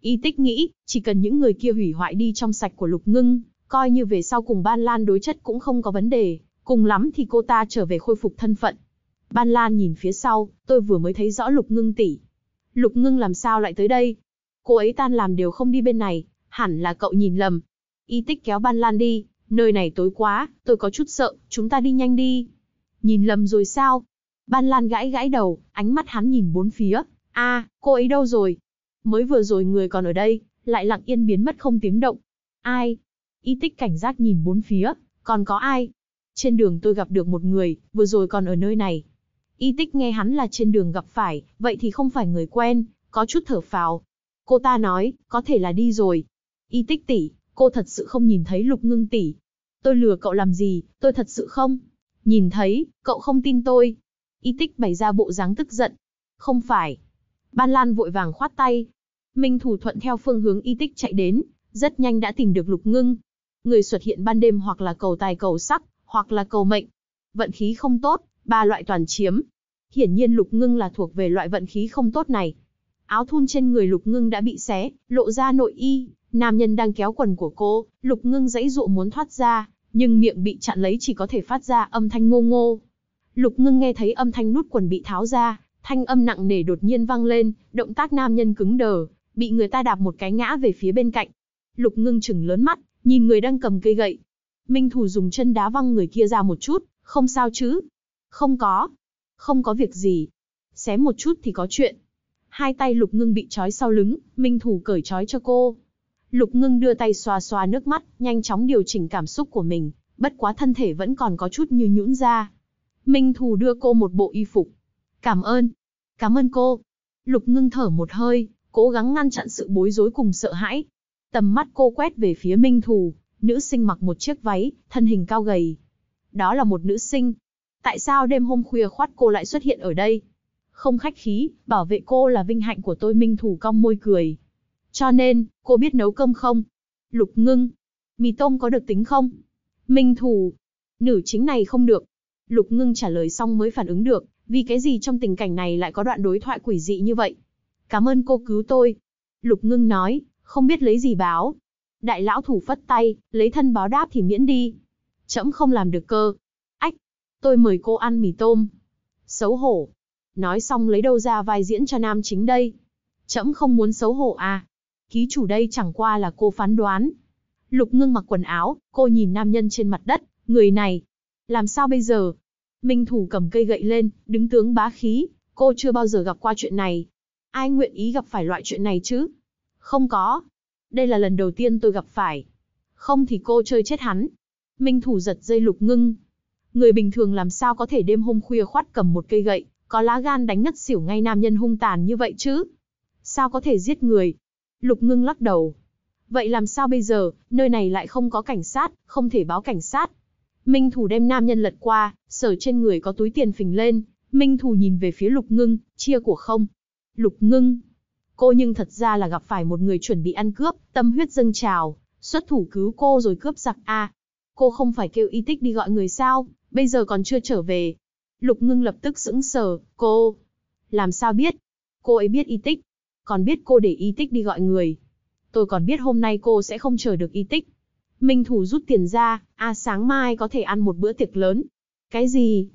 Y tích nghĩ, chỉ cần những người kia hủy hoại đi trong sạch của lục ngưng, coi như về sau cùng Ban Lan đối chất cũng không có vấn đề, cùng lắm thì cô ta trở về khôi phục thân phận. Ban Lan nhìn phía sau, tôi vừa mới thấy rõ lục ngưng tỷ. Lục ngưng làm sao lại tới đây, cô ấy tan làm đều không đi bên này, hẳn là cậu nhìn lầm. Y tích kéo Ban Lan đi, nơi này tối quá, tôi có chút sợ, chúng ta đi nhanh đi. Nhìn lầm rồi sao? Ban Lan gãi gãi đầu, ánh mắt hắn nhìn bốn phía. a à, cô ấy đâu rồi? Mới vừa rồi người còn ở đây, lại lặng yên biến mất không tiếng động. Ai? Y tích cảnh giác nhìn bốn phía, còn có ai? Trên đường tôi gặp được một người, vừa rồi còn ở nơi này. Y tích nghe hắn là trên đường gặp phải, vậy thì không phải người quen, có chút thở phào, Cô ta nói, có thể là đi rồi. Y tích tỷ, cô thật sự không nhìn thấy lục ngưng tỷ. Tôi lừa cậu làm gì, tôi thật sự không. Nhìn thấy, cậu không tin tôi. Y tích bày ra bộ dáng tức giận. Không phải. Ban Lan vội vàng khoát tay. Minh thủ thuận theo phương hướng y tích chạy đến, rất nhanh đã tìm được lục ngưng. Người xuất hiện ban đêm hoặc là cầu tài cầu sắc, hoặc là cầu mệnh. Vận khí không tốt, ba loại toàn chiếm. Hiển nhiên lục ngưng là thuộc về loại vận khí không tốt này áo thun trên người lục ngưng đã bị xé, lộ ra nội y, nam nhân đang kéo quần của cô, lục ngưng dãy dụa muốn thoát ra, nhưng miệng bị chặn lấy chỉ có thể phát ra âm thanh ngô ngô. Lục ngưng nghe thấy âm thanh nút quần bị tháo ra, thanh âm nặng nề đột nhiên vang lên, động tác nam nhân cứng đờ, bị người ta đạp một cái ngã về phía bên cạnh. Lục ngưng chừng lớn mắt, nhìn người đang cầm cây gậy. Minh Thủ dùng chân đá văng người kia ra một chút, không sao chứ? Không có. Không có việc gì. xé một chút thì có chuyện hai tay lục ngưng bị trói sau lưng, minh thủ cởi trói cho cô. Lục ngưng đưa tay xoa xoa nước mắt, nhanh chóng điều chỉnh cảm xúc của mình, bất quá thân thể vẫn còn có chút như nhũn ra. Minh thủ đưa cô một bộ y phục. Cảm ơn. Cảm ơn cô. Lục ngưng thở một hơi, cố gắng ngăn chặn sự bối rối cùng sợ hãi. Tầm mắt cô quét về phía Minh Thù, nữ sinh mặc một chiếc váy, thân hình cao gầy. Đó là một nữ sinh. Tại sao đêm hôm khuya khoát cô lại xuất hiện ở đây? Không khách khí, bảo vệ cô là vinh hạnh của tôi Minh Thủ cong môi cười. Cho nên, cô biết nấu cơm không? Lục ngưng. Mì tôm có được tính không? Minh Thủ. Nữ chính này không được. Lục ngưng trả lời xong mới phản ứng được, vì cái gì trong tình cảnh này lại có đoạn đối thoại quỷ dị như vậy. Cảm ơn cô cứu tôi. Lục ngưng nói, không biết lấy gì báo. Đại lão thủ phất tay, lấy thân báo đáp thì miễn đi. Chấm không làm được cơ. Ách, tôi mời cô ăn mì tôm. Xấu hổ, nói xong lấy đâu ra vai diễn cho nam chính đây. Chấm không muốn xấu hổ à. Ký chủ đây chẳng qua là cô phán đoán. Lục ngưng mặc quần áo, cô nhìn nam nhân trên mặt đất, người này. Làm sao bây giờ? Minh thủ cầm cây gậy lên, đứng tướng bá khí, cô chưa bao giờ gặp qua chuyện này. Ai nguyện ý gặp phải loại chuyện này chứ? Không có. Đây là lần đầu tiên tôi gặp phải. Không thì cô chơi chết hắn. Minh thủ giật dây lục ngưng. Người bình thường làm sao có thể đêm hôm khuya khoát cầm một cây gậy, có lá gan đánh ngất xỉu ngay nam nhân hung tàn như vậy chứ? Sao có thể giết người? Lục ngưng lắc đầu. Vậy làm sao bây giờ, nơi này lại không có cảnh sát, không thể báo cảnh sát. Minh Thủ đem nam nhân lật qua, sở trên người có túi tiền phình lên. Minh Thủ nhìn về phía Lục Ngưng, chia của không. Lục Ngưng. Cô nhưng thật ra là gặp phải một người chuẩn bị ăn cướp, tâm huyết dâng trào, xuất thủ cứu cô rồi cướp giặc a. À, cô không phải kêu y tích đi gọi người sao, bây giờ còn chưa trở về, Lục ngưng lập tức sững sờ, cô... Làm sao biết? Cô ấy biết y tích. Còn biết cô để y tích đi gọi người. Tôi còn biết hôm nay cô sẽ không chờ được y tích. Minh thủ rút tiền ra, à, sáng mai có thể ăn một bữa tiệc lớn. Cái gì?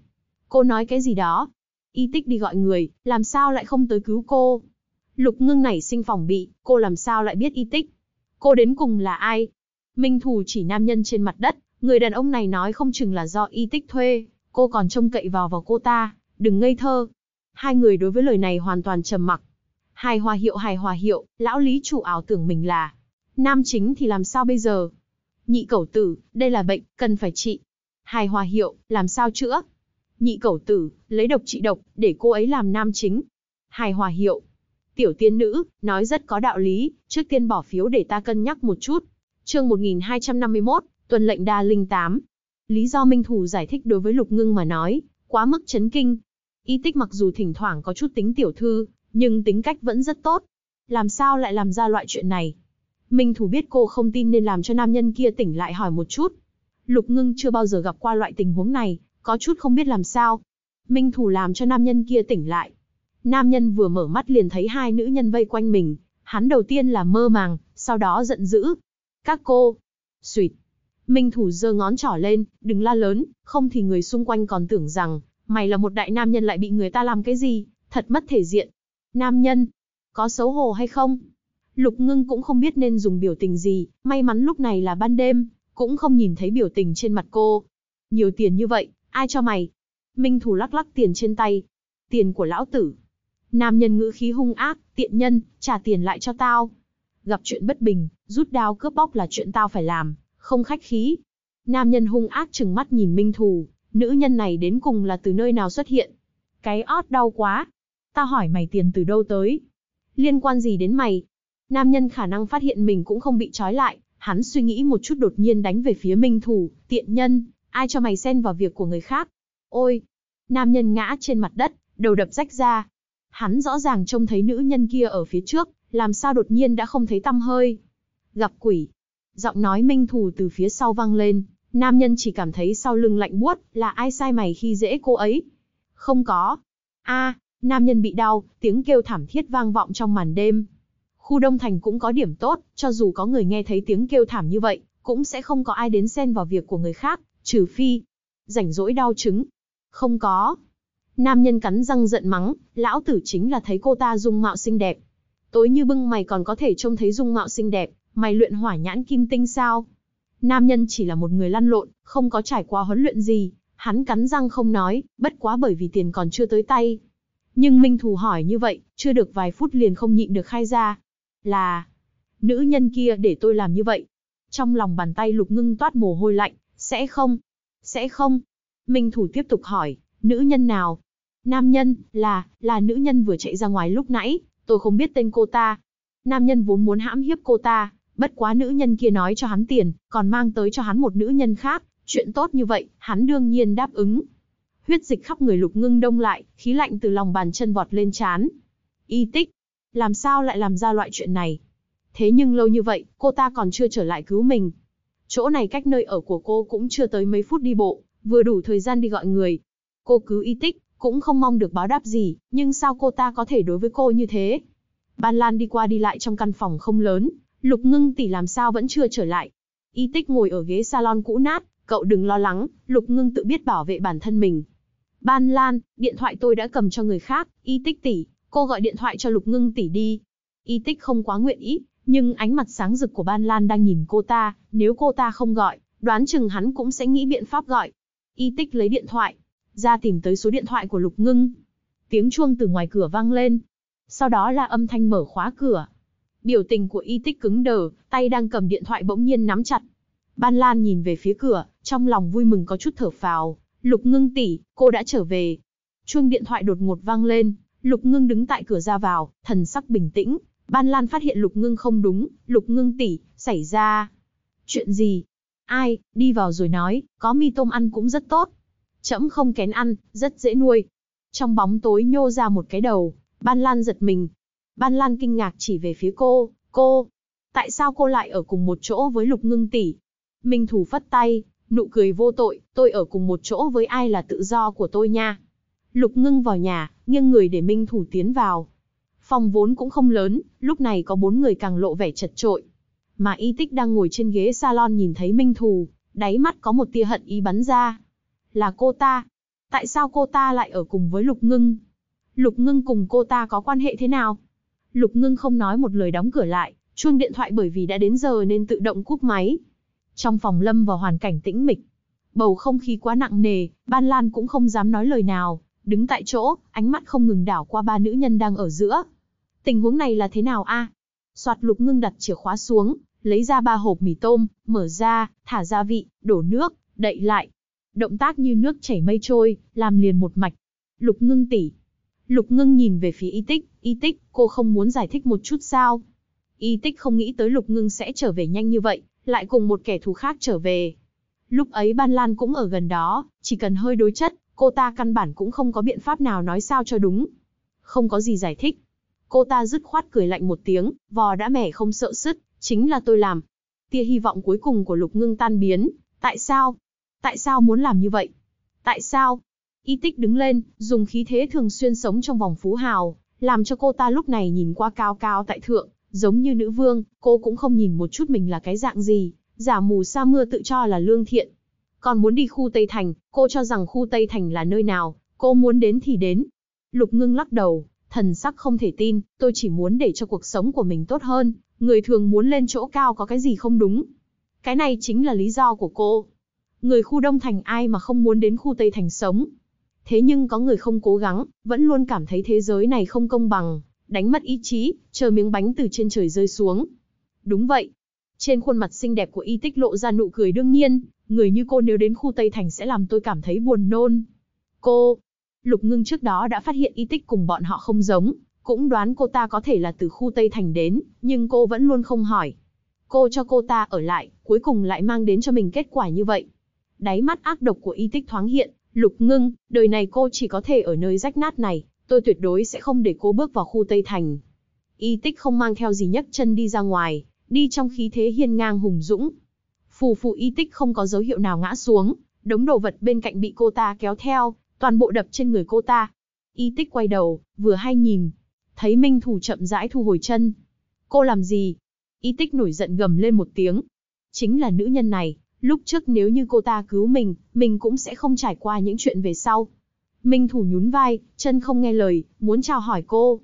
Cô nói cái gì đó? Y tích đi gọi người, làm sao lại không tới cứu cô? Lục ngưng nảy sinh phòng bị, cô làm sao lại biết y tích? Cô đến cùng là ai? Minh thủ chỉ nam nhân trên mặt đất, người đàn ông này nói không chừng là do y tích thuê, cô còn trông cậy vào vào cô ta, đừng ngây thơ. Hai người đối với lời này hoàn toàn trầm mặc. Hài hòa hiệu hài hòa hiệu, lão lý chủ ảo tưởng mình là nam chính thì làm sao bây giờ? Nhị cẩu tử, đây là bệnh, cần phải trị. Hài hòa hiệu, làm sao chữa? Nhị cẩu tử, lấy độc trị độc, để cô ấy làm nam chính. Hài hòa hiệu. Tiểu tiên nữ, nói rất có đạo lý, trước tiên bỏ phiếu để ta cân nhắc một chút. Chương 1251, tuần lệnh đa linh 8, Lý do Minh Thù giải thích đối với Lục Ngưng mà nói, quá mức chấn kinh. Y tích mặc dù thỉnh thoảng có chút tính tiểu thư, nhưng tính cách vẫn rất tốt. Làm sao lại làm ra loại chuyện này? Minh Thù biết cô không tin nên làm cho nam nhân kia tỉnh lại hỏi một chút. Lục Ngưng chưa bao giờ gặp qua loại tình huống này, có chút không biết làm sao. Minh Thù làm cho nam nhân kia tỉnh lại. Nam nhân vừa mở mắt liền thấy hai nữ nhân vây quanh mình, hắn đầu tiên là mơ màng, sau đó giận dữ. Các cô, suyệt, Minh Thủ giơ ngón trỏ lên, đừng la lớn, không thì người xung quanh còn tưởng rằng, mày là một đại nam nhân lại bị người ta làm cái gì, thật mất thể diện. Nam nhân, có xấu hổ hay không? Lục ngưng cũng không biết nên dùng biểu tình gì, may mắn lúc này là ban đêm, cũng không nhìn thấy biểu tình trên mặt cô. Nhiều tiền như vậy, ai cho mày? Minh Thủ lắc lắc tiền trên tay. Tiền của lão tử. Nam nhân ngữ khí hung ác, tiện nhân, trả tiền lại cho tao. Gặp chuyện bất bình, rút đao cướp bóc là chuyện tao phải làm, không khách khí. Nam nhân hung ác chừng mắt nhìn Minh Thù, nữ nhân này đến cùng là từ nơi nào xuất hiện. Cái ót đau quá. Ta hỏi mày tiền từ đâu tới? Liên quan gì đến mày? Nam nhân khả năng phát hiện mình cũng không bị trói lại, hắn suy nghĩ một chút đột nhiên đánh về phía Minh Thù, tiện nhân, ai cho mày xen vào việc của người khác? Ôi! Nam nhân ngã trên mặt đất, đầu đập rách ra. Hắn rõ ràng trông thấy nữ nhân kia ở phía trước, làm sao đột nhiên đã không thấy tăm hơi. Gặp quỷ, Giọng nói minh thù từ phía sau vang lên, nam nhân chỉ cảm thấy sau lưng lạnh buốt, là ai sai mày khi dễ cô ấy? Không có. a nam nhân bị đau, tiếng kêu thảm thiết vang vọng trong màn đêm. Khu Đông Thành cũng có điểm tốt, cho dù có người nghe thấy tiếng kêu thảm như vậy, cũng sẽ không có ai đến xen vào việc của người khác, trừ phi. Rảnh rỗi đau chứng. Không có. Nam nhân cắn răng giận mắng, lão tử chính là thấy cô ta dung mạo xinh đẹp. Tối như bưng mày còn có thể trông thấy dung mạo xinh đẹp, mày luyện hỏa nhãn kim tinh sao? Nam nhân chỉ là một người lăn lộn, không có trải qua huấn luyện gì, hắn cắn răng không nói, bất quá bởi vì tiền còn chưa tới tay. Nhưng Minh Thù hỏi như vậy, chưa được vài phút liền không nhịn được khai ra. Là, nữ nhân kia để tôi làm như vậy. Trong lòng bàn tay lục ngưng toát mồ hôi lạnh, sẽ không, sẽ không. Minh Thủ tiếp tục hỏi, nữ nhân nào? Nam nhân, là, là nữ nhân vừa chạy ra ngoài lúc nãy, tôi không biết tên cô ta. Nam nhân vốn muốn hãm hiếp cô ta, Bất quá nữ nhân kia nói cho hắn tiền, còn mang tới cho hắn một nữ nhân khác, chuyện tốt như vậy, hắn đương nhiên đáp ứng. Huyết dịch khắp người lục ngưng đông lại, khí lạnh từ lòng bàn chân vọt lên chán. Y tích, làm sao lại làm ra loại chuyện này? Thế nhưng lâu như vậy, cô ta còn chưa trở lại cứu mình. Chỗ này cách nơi ở của cô cũng chưa tới mấy phút đi bộ, vừa đủ thời gian đi gọi người. Cô cứu y tích, cũng không mong được báo đáp gì, nhưng sao cô ta có thể đối với cô như thế? Ban Lan đi qua đi lại trong căn phòng không lớn, Lục ngưng tỷ làm sao vẫn chưa trở lại. Y tích ngồi ở ghế salon cũ nát, cậu đừng lo lắng, lục ngưng tự biết bảo vệ bản thân mình. Ban Lan, điện thoại tôi đã cầm cho người khác, y tích tỷ, cô gọi điện thoại cho lục ngưng tỷ đi. Y tích không quá nguyện ý, nhưng ánh mặt sáng rực của Ban Lan đang nhìn cô ta, nếu cô ta không gọi, đoán chừng hắn cũng sẽ nghĩ biện pháp gọi. Y tích lấy điện thoại, ra tìm tới số điện thoại của Lục Ngưng. Tiếng chuông từ ngoài cửa vang lên. Sau đó là âm thanh mở khóa cửa. Biểu tình của y tích cứng đờ, tay đang cầm điện thoại bỗng nhiên nắm chặt. Ban Lan nhìn về phía cửa, trong lòng vui mừng có chút thở phào. Lục ngưng tỷ, cô đã trở về. Chuông điện thoại đột ngột vang lên, Lục ngưng đứng tại cửa ra vào, thần sắc bình tĩnh. Ban Lan phát hiện Lục ngưng không đúng, Lục ngưng tỷ, xảy ra. Chuyện gì? Ai, đi vào rồi nói, có mi tôm ăn cũng rất tốt. Chấm không kén ăn, rất dễ nuôi. Trong bóng tối nhô ra một cái đầu, Ban Lan giật mình, Ban Lan kinh ngạc chỉ về phía cô, cô, tại sao cô lại ở cùng một chỗ với Lục Ngưng Tỷ? Minh Thủ phất tay, nụ cười vô tội, tôi ở cùng một chỗ với ai là tự do của tôi nha. Lục Ngưng vào nhà, nghiêng người để Minh Thủ tiến vào. Phòng vốn cũng không lớn, lúc này có bốn người càng lộ vẻ chật trội. Mà Y Tích đang ngồi trên ghế salon nhìn thấy Minh Thù, đáy mắt có một tia hận ý bắn ra. Là cô ta. Tại sao cô ta lại ở cùng với Lục Ngưng? Lục Ngưng cùng cô ta có quan hệ thế nào? Lục Ngưng không nói một lời đóng cửa lại, chuông điện thoại bởi vì đã đến giờ nên tự động cúp máy. Trong phòng lâm vào hoàn cảnh tĩnh mịch, bầu không khí quá nặng nề, Ban Lan cũng không dám nói lời nào, đứng tại chỗ, ánh mắt không ngừng đảo qua ba nữ nhân đang ở giữa. Tình huống này là thế nào a? À? Soạt Lục Ngưng đặt chìa khóa xuống, lấy ra ba hộp mì tôm, mở ra, thả gia vị, đổ nước, đậy lại. Động tác như nước chảy mây trôi, làm liền một mạch. Lục Ngưng tỉ, Lục ngưng nhìn về phía y tích, y tích, cô không muốn giải thích một chút sao. Y tích không nghĩ tới lục ngưng sẽ trở về nhanh như vậy, lại cùng một kẻ thù khác trở về. Lúc ấy Ban Lan cũng ở gần đó, chỉ cần hơi đối chất, cô ta căn bản cũng không có biện pháp nào nói sao cho đúng. Không có gì giải thích. Cô ta dứt khoát cười lạnh một tiếng, vò đã mẻ không sợ sứt, chính là tôi làm. Tia hy vọng cuối cùng của lục ngưng tan biến, tại sao? Tại sao muốn làm như vậy? Tại sao? Y tích đứng lên, dùng khí thế thường xuyên sống trong vòng phú hào, làm cho cô ta lúc này nhìn qua cao cao tại thượng, giống như nữ vương, cô cũng không nhìn một chút mình là cái dạng gì, giả mù sa mưa tự cho là lương thiện. Còn muốn đi khu Tây Thành, cô cho rằng khu Tây Thành là nơi nào, cô muốn đến thì đến. Lục ngưng lắc đầu, thần sắc không thể tin, tôi chỉ muốn để cho cuộc sống của mình tốt hơn, người thường muốn lên chỗ cao có cái gì không đúng. Cái này chính là lý do của cô. Người khu Đông Thành ai mà không muốn đến khu Tây Thành sống. Thế nhưng có người không cố gắng, vẫn luôn cảm thấy thế giới này không công bằng, đánh mất ý chí, chờ miếng bánh từ trên trời rơi xuống. Đúng vậy. Trên khuôn mặt xinh đẹp của y tích lộ ra nụ cười đương nhiên, người như cô nếu đến khu Tây Thành sẽ làm tôi cảm thấy buồn nôn. Cô, Lục Ngưng trước đó đã phát hiện y tích cùng bọn họ không giống, cũng đoán cô ta có thể là từ khu Tây Thành đến, nhưng cô vẫn luôn không hỏi. Cô cho cô ta ở lại, cuối cùng lại mang đến cho mình kết quả như vậy. Đáy mắt ác độc của y tích thoáng hiện, Lục ngưng, đời này cô chỉ có thể ở nơi rách nát này, tôi tuyệt đối sẽ không để cô bước vào khu Tây Thành. Y tích không mang theo gì nhấc chân đi ra ngoài, đi trong khí thế hiên ngang hùng dũng. Phù phù y tích không có dấu hiệu nào ngã xuống, đống đồ vật bên cạnh bị cô ta kéo theo, toàn bộ đập trên người cô ta. Y tích quay đầu, vừa hay nhìn, thấy Minh Thủ chậm rãi thu hồi chân. Cô làm gì? Y tích nổi giận gầm lên một tiếng. Chính là nữ nhân này, Lúc trước nếu như cô ta cứu mình, mình cũng sẽ không trải qua những chuyện về sau. Minh Thủ nhún vai, chân không nghe lời, muốn chào hỏi cô.